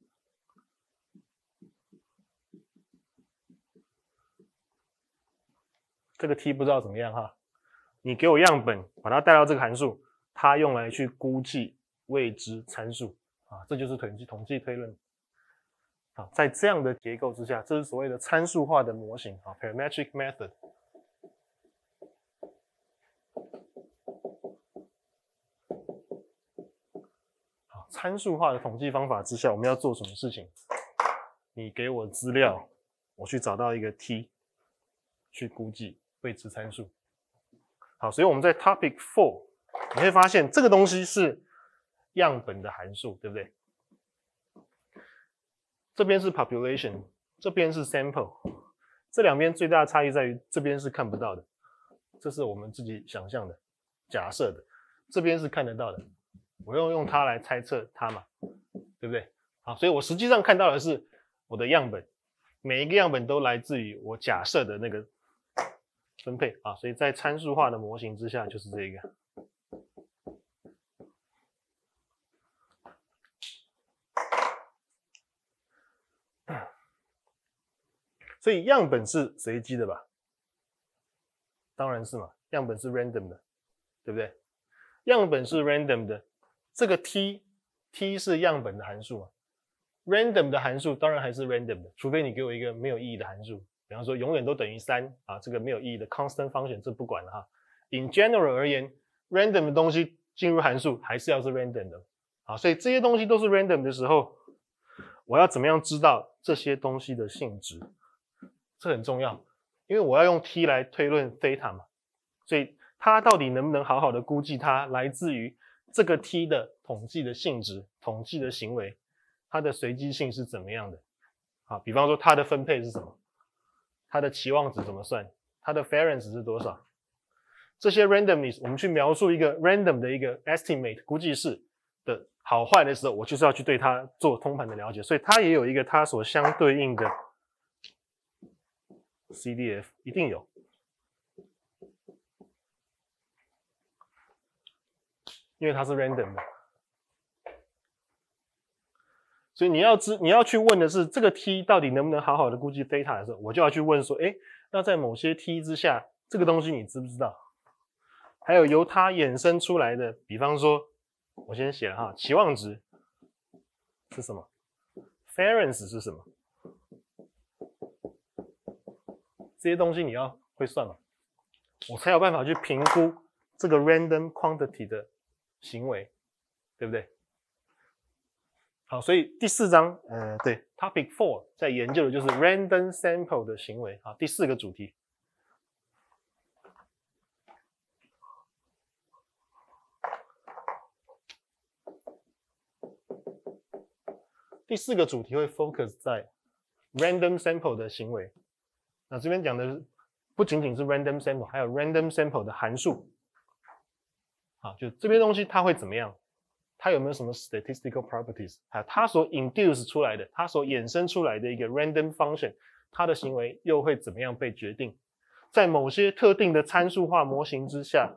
这个 t 不知道怎么样哈，你给我样本，把它带到这个函数，它用来去估计未知参数啊，这就是统计统计推论。在这样的结构之下，这是所谓的参数化的模型啊，parametric method。好，参数化的统计方法之下，我们要做什么事情？你给我资料，我去找到一个 t 去估计未知参数。好，所以我们在 topic four，你会发现这个东西是样本的函数，对不对？这边是 population，这边是 sample，这两边最大的差异在于这边是看不到的，这是我们自己想象的、假设的，这边是看得到的，我要用它来猜测它嘛，对不对？好，所以我实际上看到的是我的样本，每一个样本都来自于我假设的那个分配啊，所以在参数化的模型之下就是这个。所以样本是随机的吧？当然是嘛，样本是 random 的，对不对？样本是 random 的，这个 T T 是样本的函数嘛？random 的函数当然还是 random 的，除非你给我一个没有意义的函数，比方说永远都等于三啊，这个没有意义的 constant function 这不管了哈。In general 而言，random 的东西进入函数还是要是 random 的啊，所以这些东西都是 random 的时候，我要怎么样知道这些东西的性质？这很重要，因为我要用 t 来推论 theta 嘛，所以它到底能不能好好的估计它来自于这个 t 的统计的性质、统计的行为，它的随机性是怎么样的？啊，比方说它的分配是什么，它的期望值怎么算，它的 variance 是多少？这些 randomness 我们去描述一个 random 的一个 estimate 估计式的好坏的时候，我就是要去对它做通盘的了解，所以它也有一个它所相对应的。CDF 一定有，因为它是 random 嘛，所以你要知你要去问的是这个 t 到底能不能好好的估计 h e t a 的时候，我就要去问说，哎，那在某些 t 之下，这个东西你知不知道？还有由它衍生出来的，比方说，我先写了哈，期望值是什么？variance 是什么？这些东西你要会算嘛，我才有办法去评估这个 random quantity 的行为，对不对？好，所以第四章，呃，对，topic four 在研究的就是 random sample 的行为，啊，第四个主题。第四个主题会 focus 在 random sample 的行为。那这边讲的是不仅仅是 random sample，还有 random sample 的函数，啊，就这边东西它会怎么样？它有没有什么 statistical properties？啊，它所 induce 出来的，它所衍生出来的一个 random function，它的行为又会怎么样被决定？在某些特定的参数化模型之下，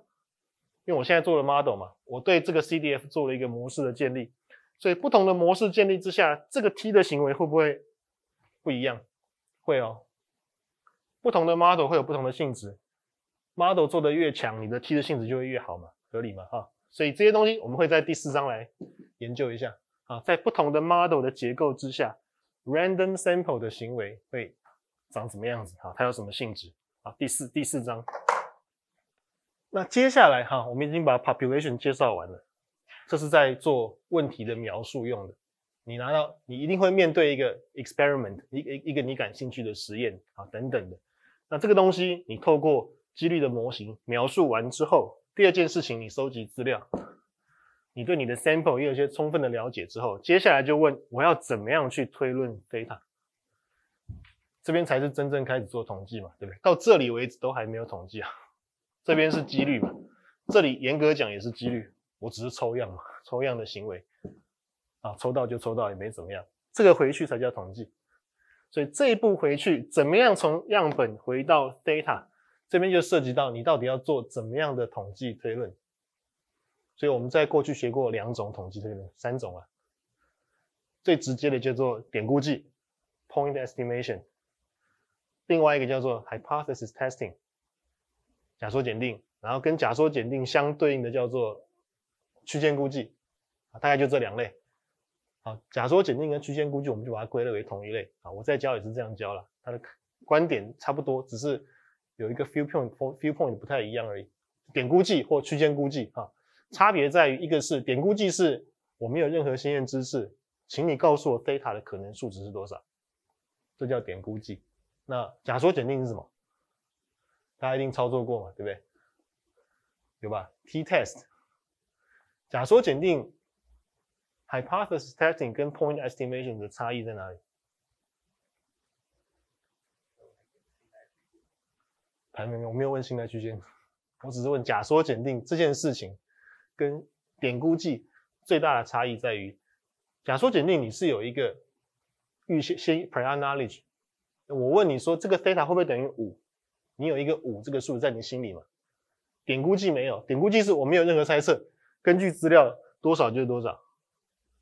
因为我现在做了 model 嘛，我对这个 CDF 做了一个模式的建立，所以不同的模式建立之下，这个 T 的行为会不会不一样？会哦。不同的 model 会有不同的性质，model 做得越强，你的 T 的性质就会越好嘛？合理嘛哈，所以这些东西我们会在第四章来研究一下啊，在不同的 model 的结构之下，random sample 的行为会长什么样子？啊，它有什么性质？啊，第四第四章。那接下来哈，我们已经把 population 介绍完了，这是在做问题的描述用的。你拿到你一定会面对一个 experiment，一一一个你感兴趣的实验啊，等等的。那这个东西，你透过几率的模型描述完之后，第二件事情你收集资料，你对你的 sample 也有一些充分的了解之后，接下来就问我要怎么样去推论 data，这边才是真正开始做统计嘛，对不对？到这里为止都还没有统计啊，这边是几率嘛，这里严格讲也是几率，我只是抽样嘛，抽样的行为啊，抽到就抽到也没怎么样，这个回去才叫统计。所以这一步回去，怎么样从样本回到 data？这边就涉及到你到底要做怎么样的统计推论。所以我们在过去学过两种统计推论，三种啊。最直接的叫做点估计 （point estimation），另外一个叫做 hypothesis testing（ 假说检定），然后跟假说检定相对应的叫做区间估计，大概就这两类。好，假说检定跟区间估计，我们就把它归类为同一类啊。我在教也是这样教了，它的观点差不多，只是有一个 few point few point 不太一样而已。点估计或区间估计啊，差别在于一个是点估计是，我没有任何先验知识，请你告诉我 data 的可能数值是多少，这叫点估计。那假说检定是什么？大家一定操作过嘛，对不对？有吧？t test，假说检定 hypothesis testing 跟 point estimation 的差异在哪里？还没有，我没有问信赖区间，我只是问假说检定这件事情跟点估计最大的差异在于，假说检定你是有一个预先先 prior knowledge，我问你说这个 theta 会不会等于五，你有一个五这个数在你心里嘛？点估计没有，点估计是我没有任何猜测，根据资料多少就是多少。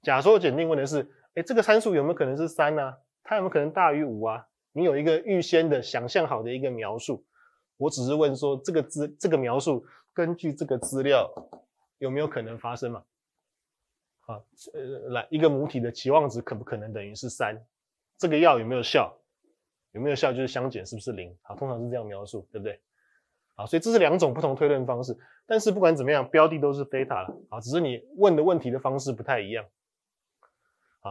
假说检定问的是，哎，这个参数有没有可能是三呢？它有没有可能大于五啊？你有一个预先的想象好的一个描述，我只是问说这个资这个描述根据这个资料有没有可能发生嘛？啊，呃，来一个母体的期望值可不可能等于是三？这个药有没有效？有没有效就是相减是不是零？啊，通常是这样描述，对不对？啊，所以这是两种不同推论方式，但是不管怎么样，标的都是 data 了，啊，只是你问的问题的方式不太一样。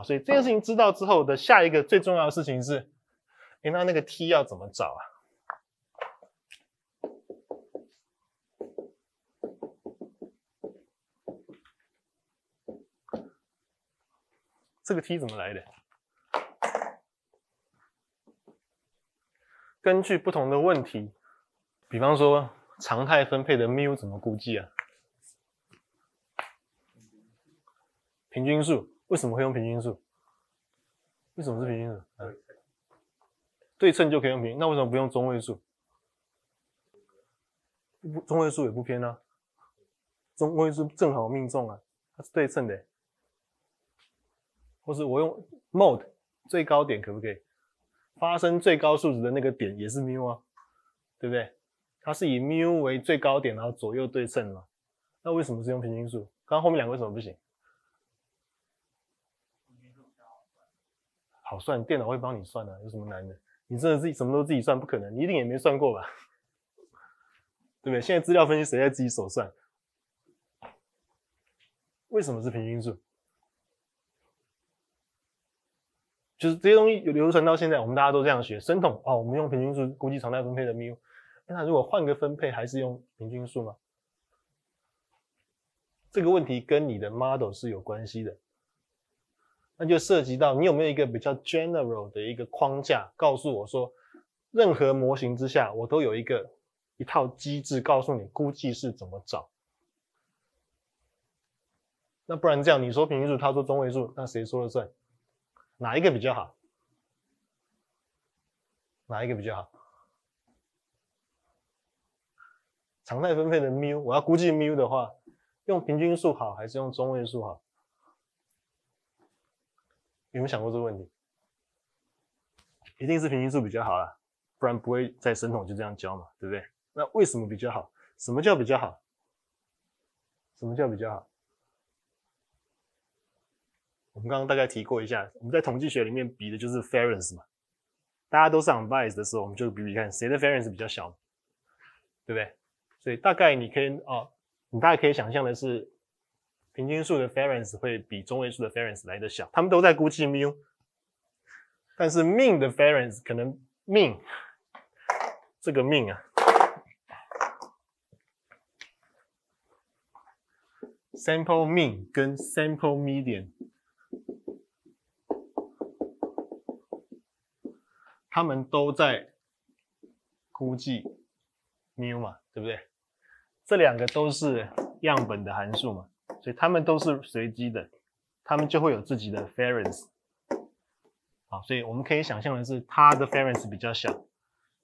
所以这件事情知道之后的下一个最重要的事情是，哎，那那个 t 要怎么找啊？这个 t 怎么来的？根据不同的问题，比方说常态分配的 mu 怎么估计啊？平均数。为什么会用平均数？为什么是平均数？对称就可以用平，那为什么不用中位数？中位数也不偏啊，中位数正好命中啊，它是对称的。或是我用 mode 最高点可不可以？发生最高数值的那个点也是 mu 啊，对不对？它是以 mu 为最高点，然后左右对称嘛。那为什么是用平均数？刚后面两个为什么不行？好算，电脑会帮你算的，有什么难的？你真的自己什么都自己算？不可能，你一定也没算过吧？对不对？现在资料分析谁在自己手算？为什么是平均数？就是这些东西有流传到现在，我们大家都这样学。生统哦，我们用平均数估计常态分配的 mu，那如果换个分配，还是用平均数吗？这个问题跟你的 model 是有关系的。那就涉及到你有没有一个比较 general 的一个框架，告诉我说，任何模型之下，我都有一个一套机制告诉你估计是怎么找。那不然这样，你说平均数，他说中位数，那谁说了算？哪一个比较好？哪一个比较好？常态分配的 mu，我要估计 mu 的话，用平均数好还是用中位数好？有没有想过这个问题？一定是平均数比较好啦，不然不会在神统就这样教嘛，对不对？那为什么比较好？什么叫比较好？什么叫比较好？我们刚刚大概提过一下，我们在统计学里面比的就是 f a r i r n c e 嘛，大家都是 unbiased 的时候，我们就比比看谁的 f a r i r n c e 比较小，对不对？所以大概你可以哦，你大概可以想象的是。平均数的 variance 会比中位数的 variance 来的小，他们都在估计 mu，但是 mean 的 variance 可能 mean 这个 mean 啊，sample mean 跟 sample median，他们都在估计 mu 嘛，对不对？这两个都是样本的函数嘛。所以他们都是随机的，他们就会有自己的 variance，好，所以我们可以想象的是，它的 variance 比较小，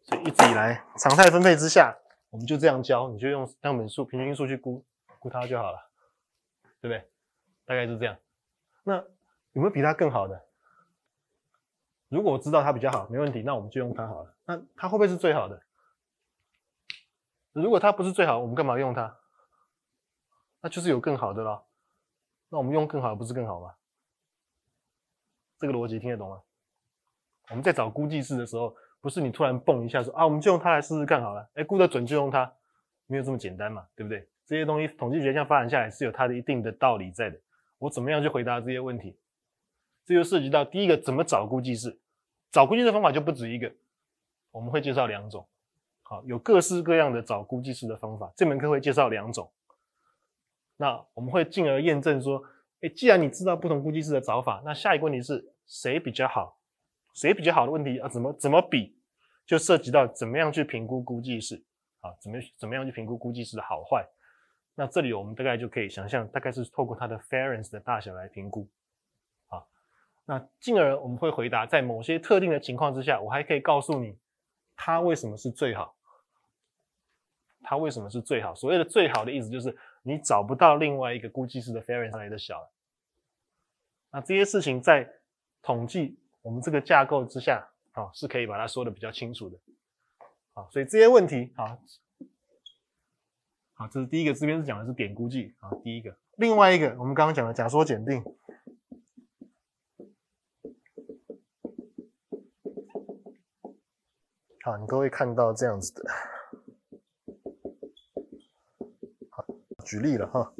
所以一直以来常态分配之下，我们就这样教，你就用样本数平均数去估估它就好了，对不对？大概是这样。那有没有比它更好的？如果我知道它比较好，没问题，那我们就用它好了。那它会不会是最好的？如果它不是最好，我们干嘛用它？那就是有更好的了。那我们用更好的不是更好吗？这个逻辑听得懂吗？我们在找估计式的时候，不是你突然蹦一下说啊，我们就用它来试试看好了，哎，估得准就用它，没有这么简单嘛，对不对？这些东西统计学上发展下来是有它的一定的道理在的。我怎么样去回答这些问题？这就涉及到第一个怎么找估计式，找估计的方法就不止一个，我们会介绍两种。好，有各式各样的找估计式的方法，这门课会介绍两种。那我们会进而验证说，哎，既然你知道不同估计式的找法，那下一个问题是谁比较好，谁比较好的问题啊？怎么怎么比？就涉及到怎么样去评估估计式啊？怎么怎么样去评估估计式的好坏？那这里我们大概就可以想象，大概是透过它的 fairness 的大小来评估啊。那进而我们会回答，在某些特定的情况之下，我还可以告诉你，它为什么是最好？它为什么是最好？所谓的最好的意思就是。你找不到另外一个估计式的 variance 来的小。那这些事情在统计我们这个架构之下，啊，是可以把它说的比较清楚的。啊，所以这些问题，啊，好，这是第一个，这边是讲的是点估计，啊，第一个。另外一个，我们刚刚讲的假说检定。好，你都会看到这样子的。举例了哈，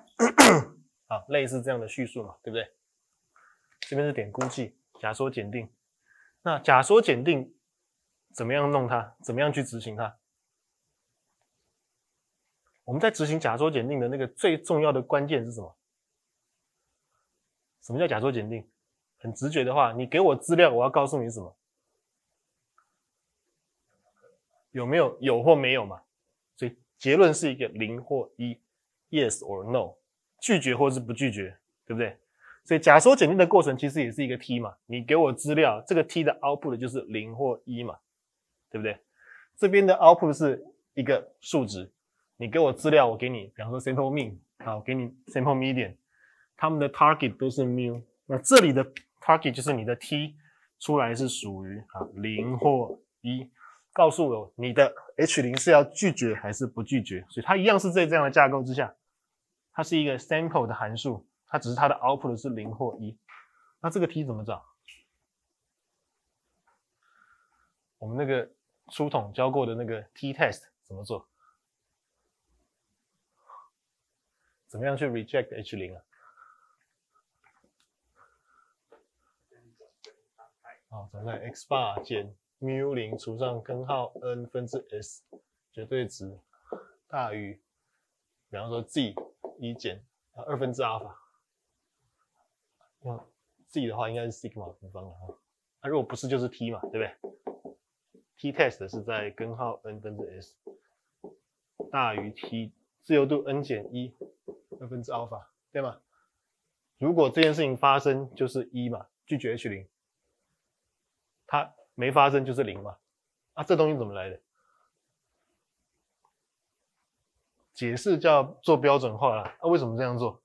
好，类似这样的叙述嘛，对不对？这边是点估计，假说检定。那假说检定怎么样弄它？怎么样去执行它？我们在执行假说检定的那个最重要的关键是什么？什么叫假说检定？很直觉的话，你给我资料，我要告诉你什么？有没有？有或没有嘛？所以。结论是一个零或一，yes or no，拒绝或是不拒绝，对不对？所以假说检定的过程其实也是一个 T 嘛，你给我资料，这个 T 的 output 就是零或一嘛，对不对？这边的 output 是一个数值，你给我资料，我给你，比方说 sample mean，好，我给你 sample median，他们的 target 都是 mu，那这里的 target 就是你的 T 出来是属于啊零或一。告诉我你的 H 零是要拒绝还是不拒绝？所以它一样是在这样的架构之下，它是一个 sample 的函数，它只是它的 output 是零或一。那这个 t 怎么找？我们那个书桶教过的那个 t test 怎么做？怎么样去 reject H 零啊？好，站在 x 八间。mu 零除上根号 n 分之 s 绝对值大于，比方说 z 一减二分之阿尔法，用 z 的话应该是 sigma 平方啊，那如果不是就是 t 嘛，对不对？t test 是在根号 n 分之 s 大于 t 自由度 n 减一二分之阿尔法，对吗？如果这件事情发生，就是一嘛，拒绝 H 零，它。没发生就是零嘛，啊，这东西怎么来的？解释叫做标准化了，啊，为什么这样做？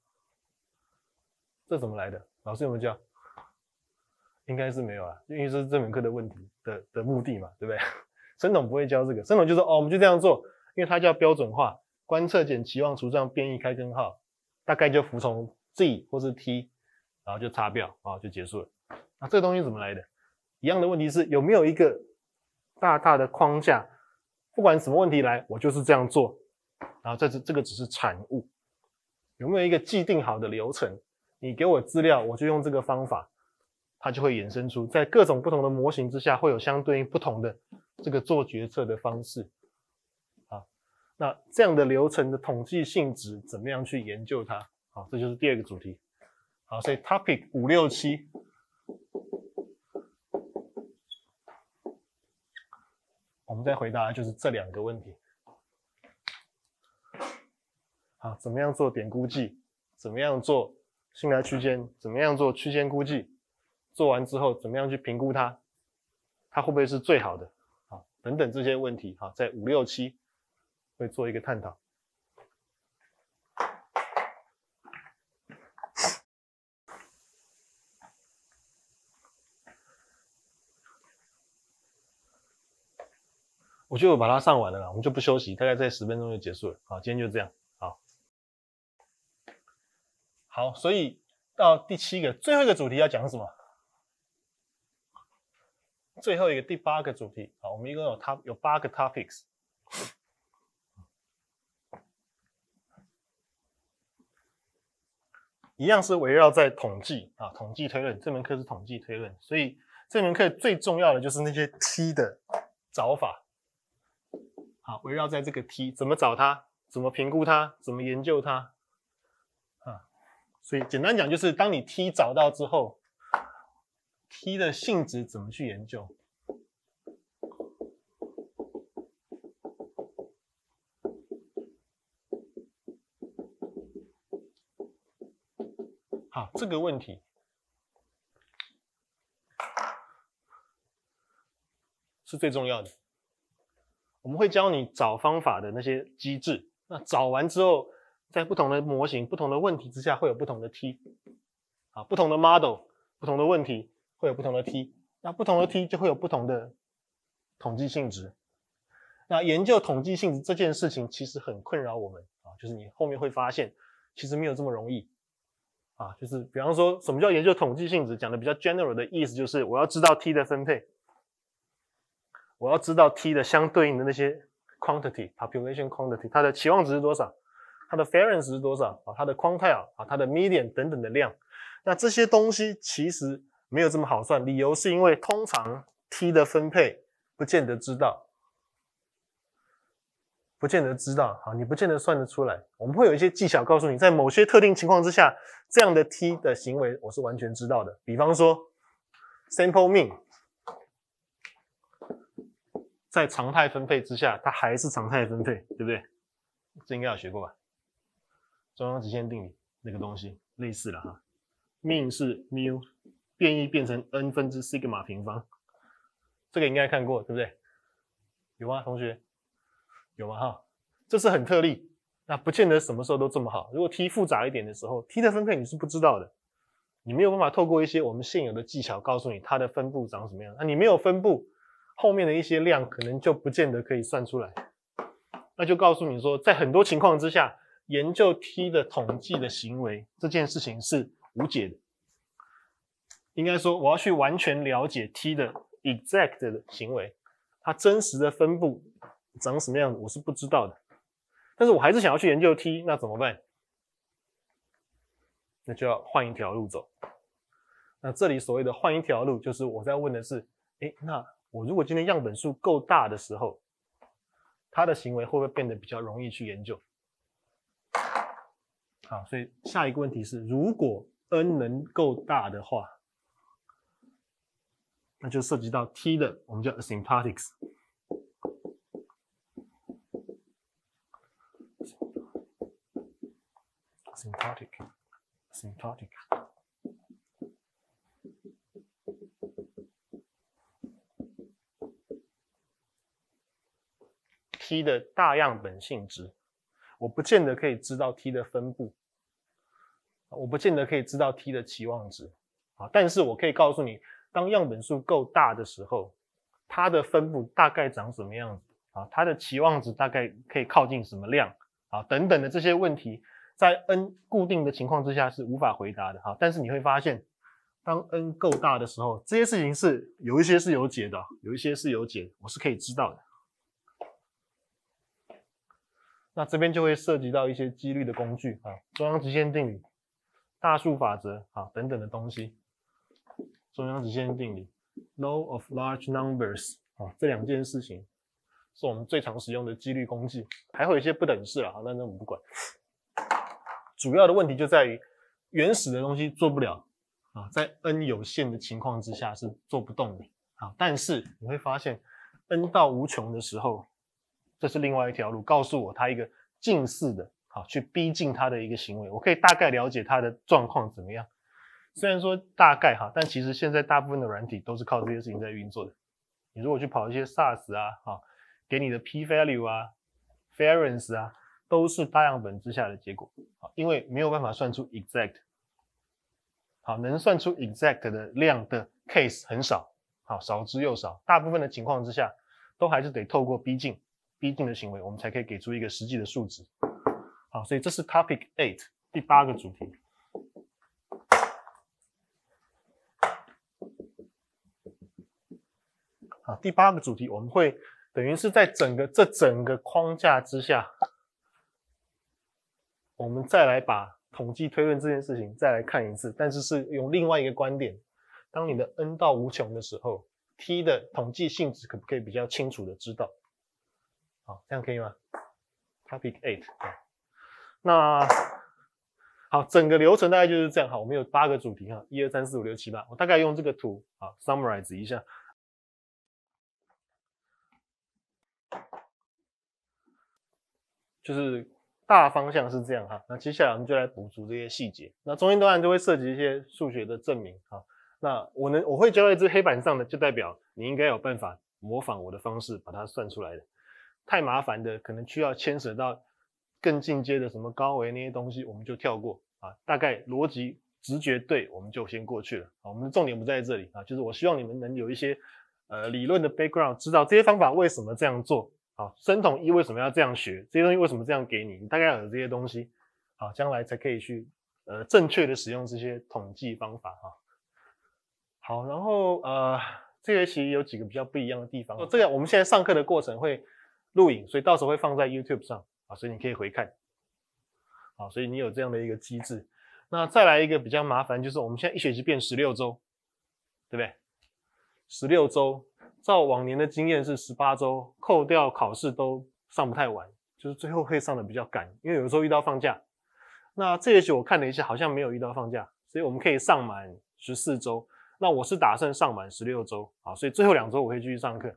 这怎么来的？老师有没有教？应该是没有啊，因为这是这门课的问题的的目的嘛，对不对？申总不会教这个，申总就说哦，我们就这样做，因为它叫标准化，观测减期望除上变异开根号，大概就服从 Z 或是 T，然后就擦掉啊，就结束了。那这个东西怎么来的？一样的问题是有没有一个大大的框架，不管什么问题来，我就是这样做，然后这这这个只是产物，有没有一个既定好的流程？你给我资料，我就用这个方法，它就会衍生出在各种不同的模型之下，会有相对应不同的这个做决策的方式，啊，那这样的流程的统计性质怎么样去研究它？好，这就是第二个主题，好，所以 topic 五六七。我们再回答就是这两个问题，好，怎么样做点估计？怎么样做信赖区间？怎么样做区间估计？做完之后怎么样去评估它？它会不会是最好的？啊，等等这些问题，哈，在五六七会做一个探讨。我就把它上完了，我们就不休息，大概在十分钟就结束了。好，今天就这样。好，好，所以到第七个、最后一个主题要讲什么？最后一个、第八个主题。好，我们一共有它有八个 topics，一样是围绕在统计啊，统计推论。这门课是统计推论，所以这门课最重要的就是那些 t 的找法。好，围绕在这个 T，怎么找它？怎么评估它？怎么研究它？啊，所以简单讲就是，当你 T 找到之后，T 的性质怎么去研究？好，这个问题是最重要的。我们会教你找方法的那些机制。那找完之后，在不同的模型、不同的问题之下，会有不同的 T，啊，不同的 model、不同的问题会有不同的 T。那不同的 T 就会有不同的统计性质。那研究统计性质这件事情其实很困扰我们啊，就是你后面会发现其实没有这么容易啊。就是比方说，什么叫研究统计性质？讲的比较 general 的意思就是我要知道 T 的分配。我要知道 t 的相对应的那些 quantity、population quantity，它的期望值是多少？它的 variance 是多少？啊，它的 quantile 啊，它的 median 等等的量。那这些东西其实没有这么好算，理由是因为通常 t 的分配不见得知道，不见得知道。好，你不见得算得出来。我们会有一些技巧告诉你，在某些特定情况之下，这样的 t 的行为我是完全知道的。比方说 sample mean。在常态分配之下，它还是常态分配，对不对？这应该有学过吧？中央极限定理那个东西类似了哈。mean 是 mu，变异变成 n 分之 sigma 平方，这个应该看过，对不对？有吗，同学？有吗？哈，这是很特例，那不见得什么时候都这么好。如果 T 复杂一点的时候，T 的分配你是不知道的，你没有办法透过一些我们现有的技巧告诉你它的分布长什么样。那你没有分布。后面的一些量可能就不见得可以算出来，那就告诉你说，在很多情况之下，研究 T 的统计的行为这件事情是无解的。应该说，我要去完全了解 T 的 exact 的行为，它真实的分布长什么样子，我是不知道的。但是我还是想要去研究 T，那怎么办？那就要换一条路走。那这里所谓的换一条路，就是我在问的是，诶，那。我如果今天样本数够大的时候，他的行为会不会变得比较容易去研究？好，所以下一个问题是，如果 n 能够大的话，那就涉及到 t 的，我们叫 s y m p o t i c s s y m p a t i c a s y m p a t h i c s t 的大样本性质，我不见得可以知道 t 的分布，我不见得可以知道 t 的期望值啊，但是我可以告诉你，当样本数够大的时候，它的分布大概长什么样子啊，它的期望值大概可以靠近什么量啊，等等的这些问题，在 n 固定的情况之下是无法回答的哈。但是你会发现，当 n 够大的时候，这些事情是有一些是有解的，有一些是有解，我是可以知道的。那这边就会涉及到一些几率的工具啊，中央极限定理、大数法则啊等等的东西。中央极限定理，law of large numbers，啊，这两件事情是我们最常使用的几率工具。还会有一些不等式啊，那那我们不管。主要的问题就在于原始的东西做不了啊，在 n 有限的情况之下是做不动的。啊，但是你会发现 n 到无穷的时候。这是另外一条路，告诉我他一个近似的，好去逼近他的一个行为，我可以大概了解他的状况怎么样。虽然说大概哈，但其实现在大部分的软体都是靠这些事情在运作的。你如果去跑一些 SAS 啊，哈，给你的 P value 啊、f a r i a n c e 啊，都是大样本之下的结果，啊，因为没有办法算出 exact。好，能算出 exact 的量的 case 很少，好，少之又少，大部分的情况之下，都还是得透过逼近。一定的行为，我们才可以给出一个实际的数值。好，所以这是 Topic Eight 第八个主题。好，第八个主题，我们会等于是在整个这整个框架之下，我们再来把统计推论这件事情再来看一次，但是是用另外一个观点。当你的 n 到无穷的时候，t 的统计性质可不可以比较清楚的知道？好，这样可以吗？Topic eight，那好，整个流程大概就是这样。好，我们有八个主题哈，一二三四五六七八。我大概用这个图，啊 s u m m a r i z e 一下，就是大方向是这样哈。那接下来我们就来补足这些细节。那中间当然就会涉及一些数学的证明。哈。那我能我会教在黑板上的，就代表你应该有办法模仿我的方式把它算出来的。太麻烦的，可能需要牵涉到更进阶的什么高维那些东西，我们就跳过啊。大概逻辑直觉对，我们就先过去了啊。我们的重点不在这里啊，就是我希望你们能有一些呃理论的 background，知道这些方法为什么这样做啊。生统一为什么要这样学？这些东西为什么这样给你？你大概要有这些东西啊，将来才可以去呃正确的使用这些统计方法啊。好，然后呃这学期有几个比较不一样的地方，这个我们现在上课的过程会。录影，所以到时候会放在 YouTube 上啊，所以你可以回看，好，所以你有这样的一个机制。那再来一个比较麻烦，就是我们现在一学期变十六周，对不对？十六周，照往年的经验是十八周，扣掉考试都上不太完，就是最后会上的比较赶，因为有时候遇到放假。那这学期我看了一下，好像没有遇到放假，所以我们可以上满十四周。那我是打算上满十六周啊，所以最后两周我会继续上课。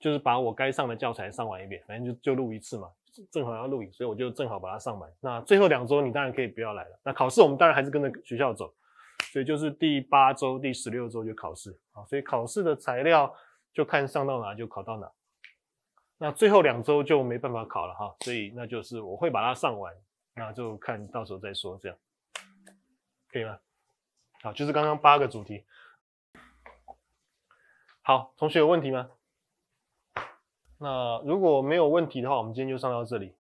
就是把我该上的教材上完一遍，反正就就录一次嘛，正好要录影，所以我就正好把它上完。那最后两周你当然可以不要来了。那考试我们当然还是跟着学校走，所以就是第八周、第十六周就考试啊。所以考试的材料就看上到哪就考到哪。那最后两周就没办法考了哈，所以那就是我会把它上完，那就看到时候再说，这样可以吗？好，就是刚刚八个主题。好，同学有问题吗？那如果没有问题的话，我们今天就上到这里。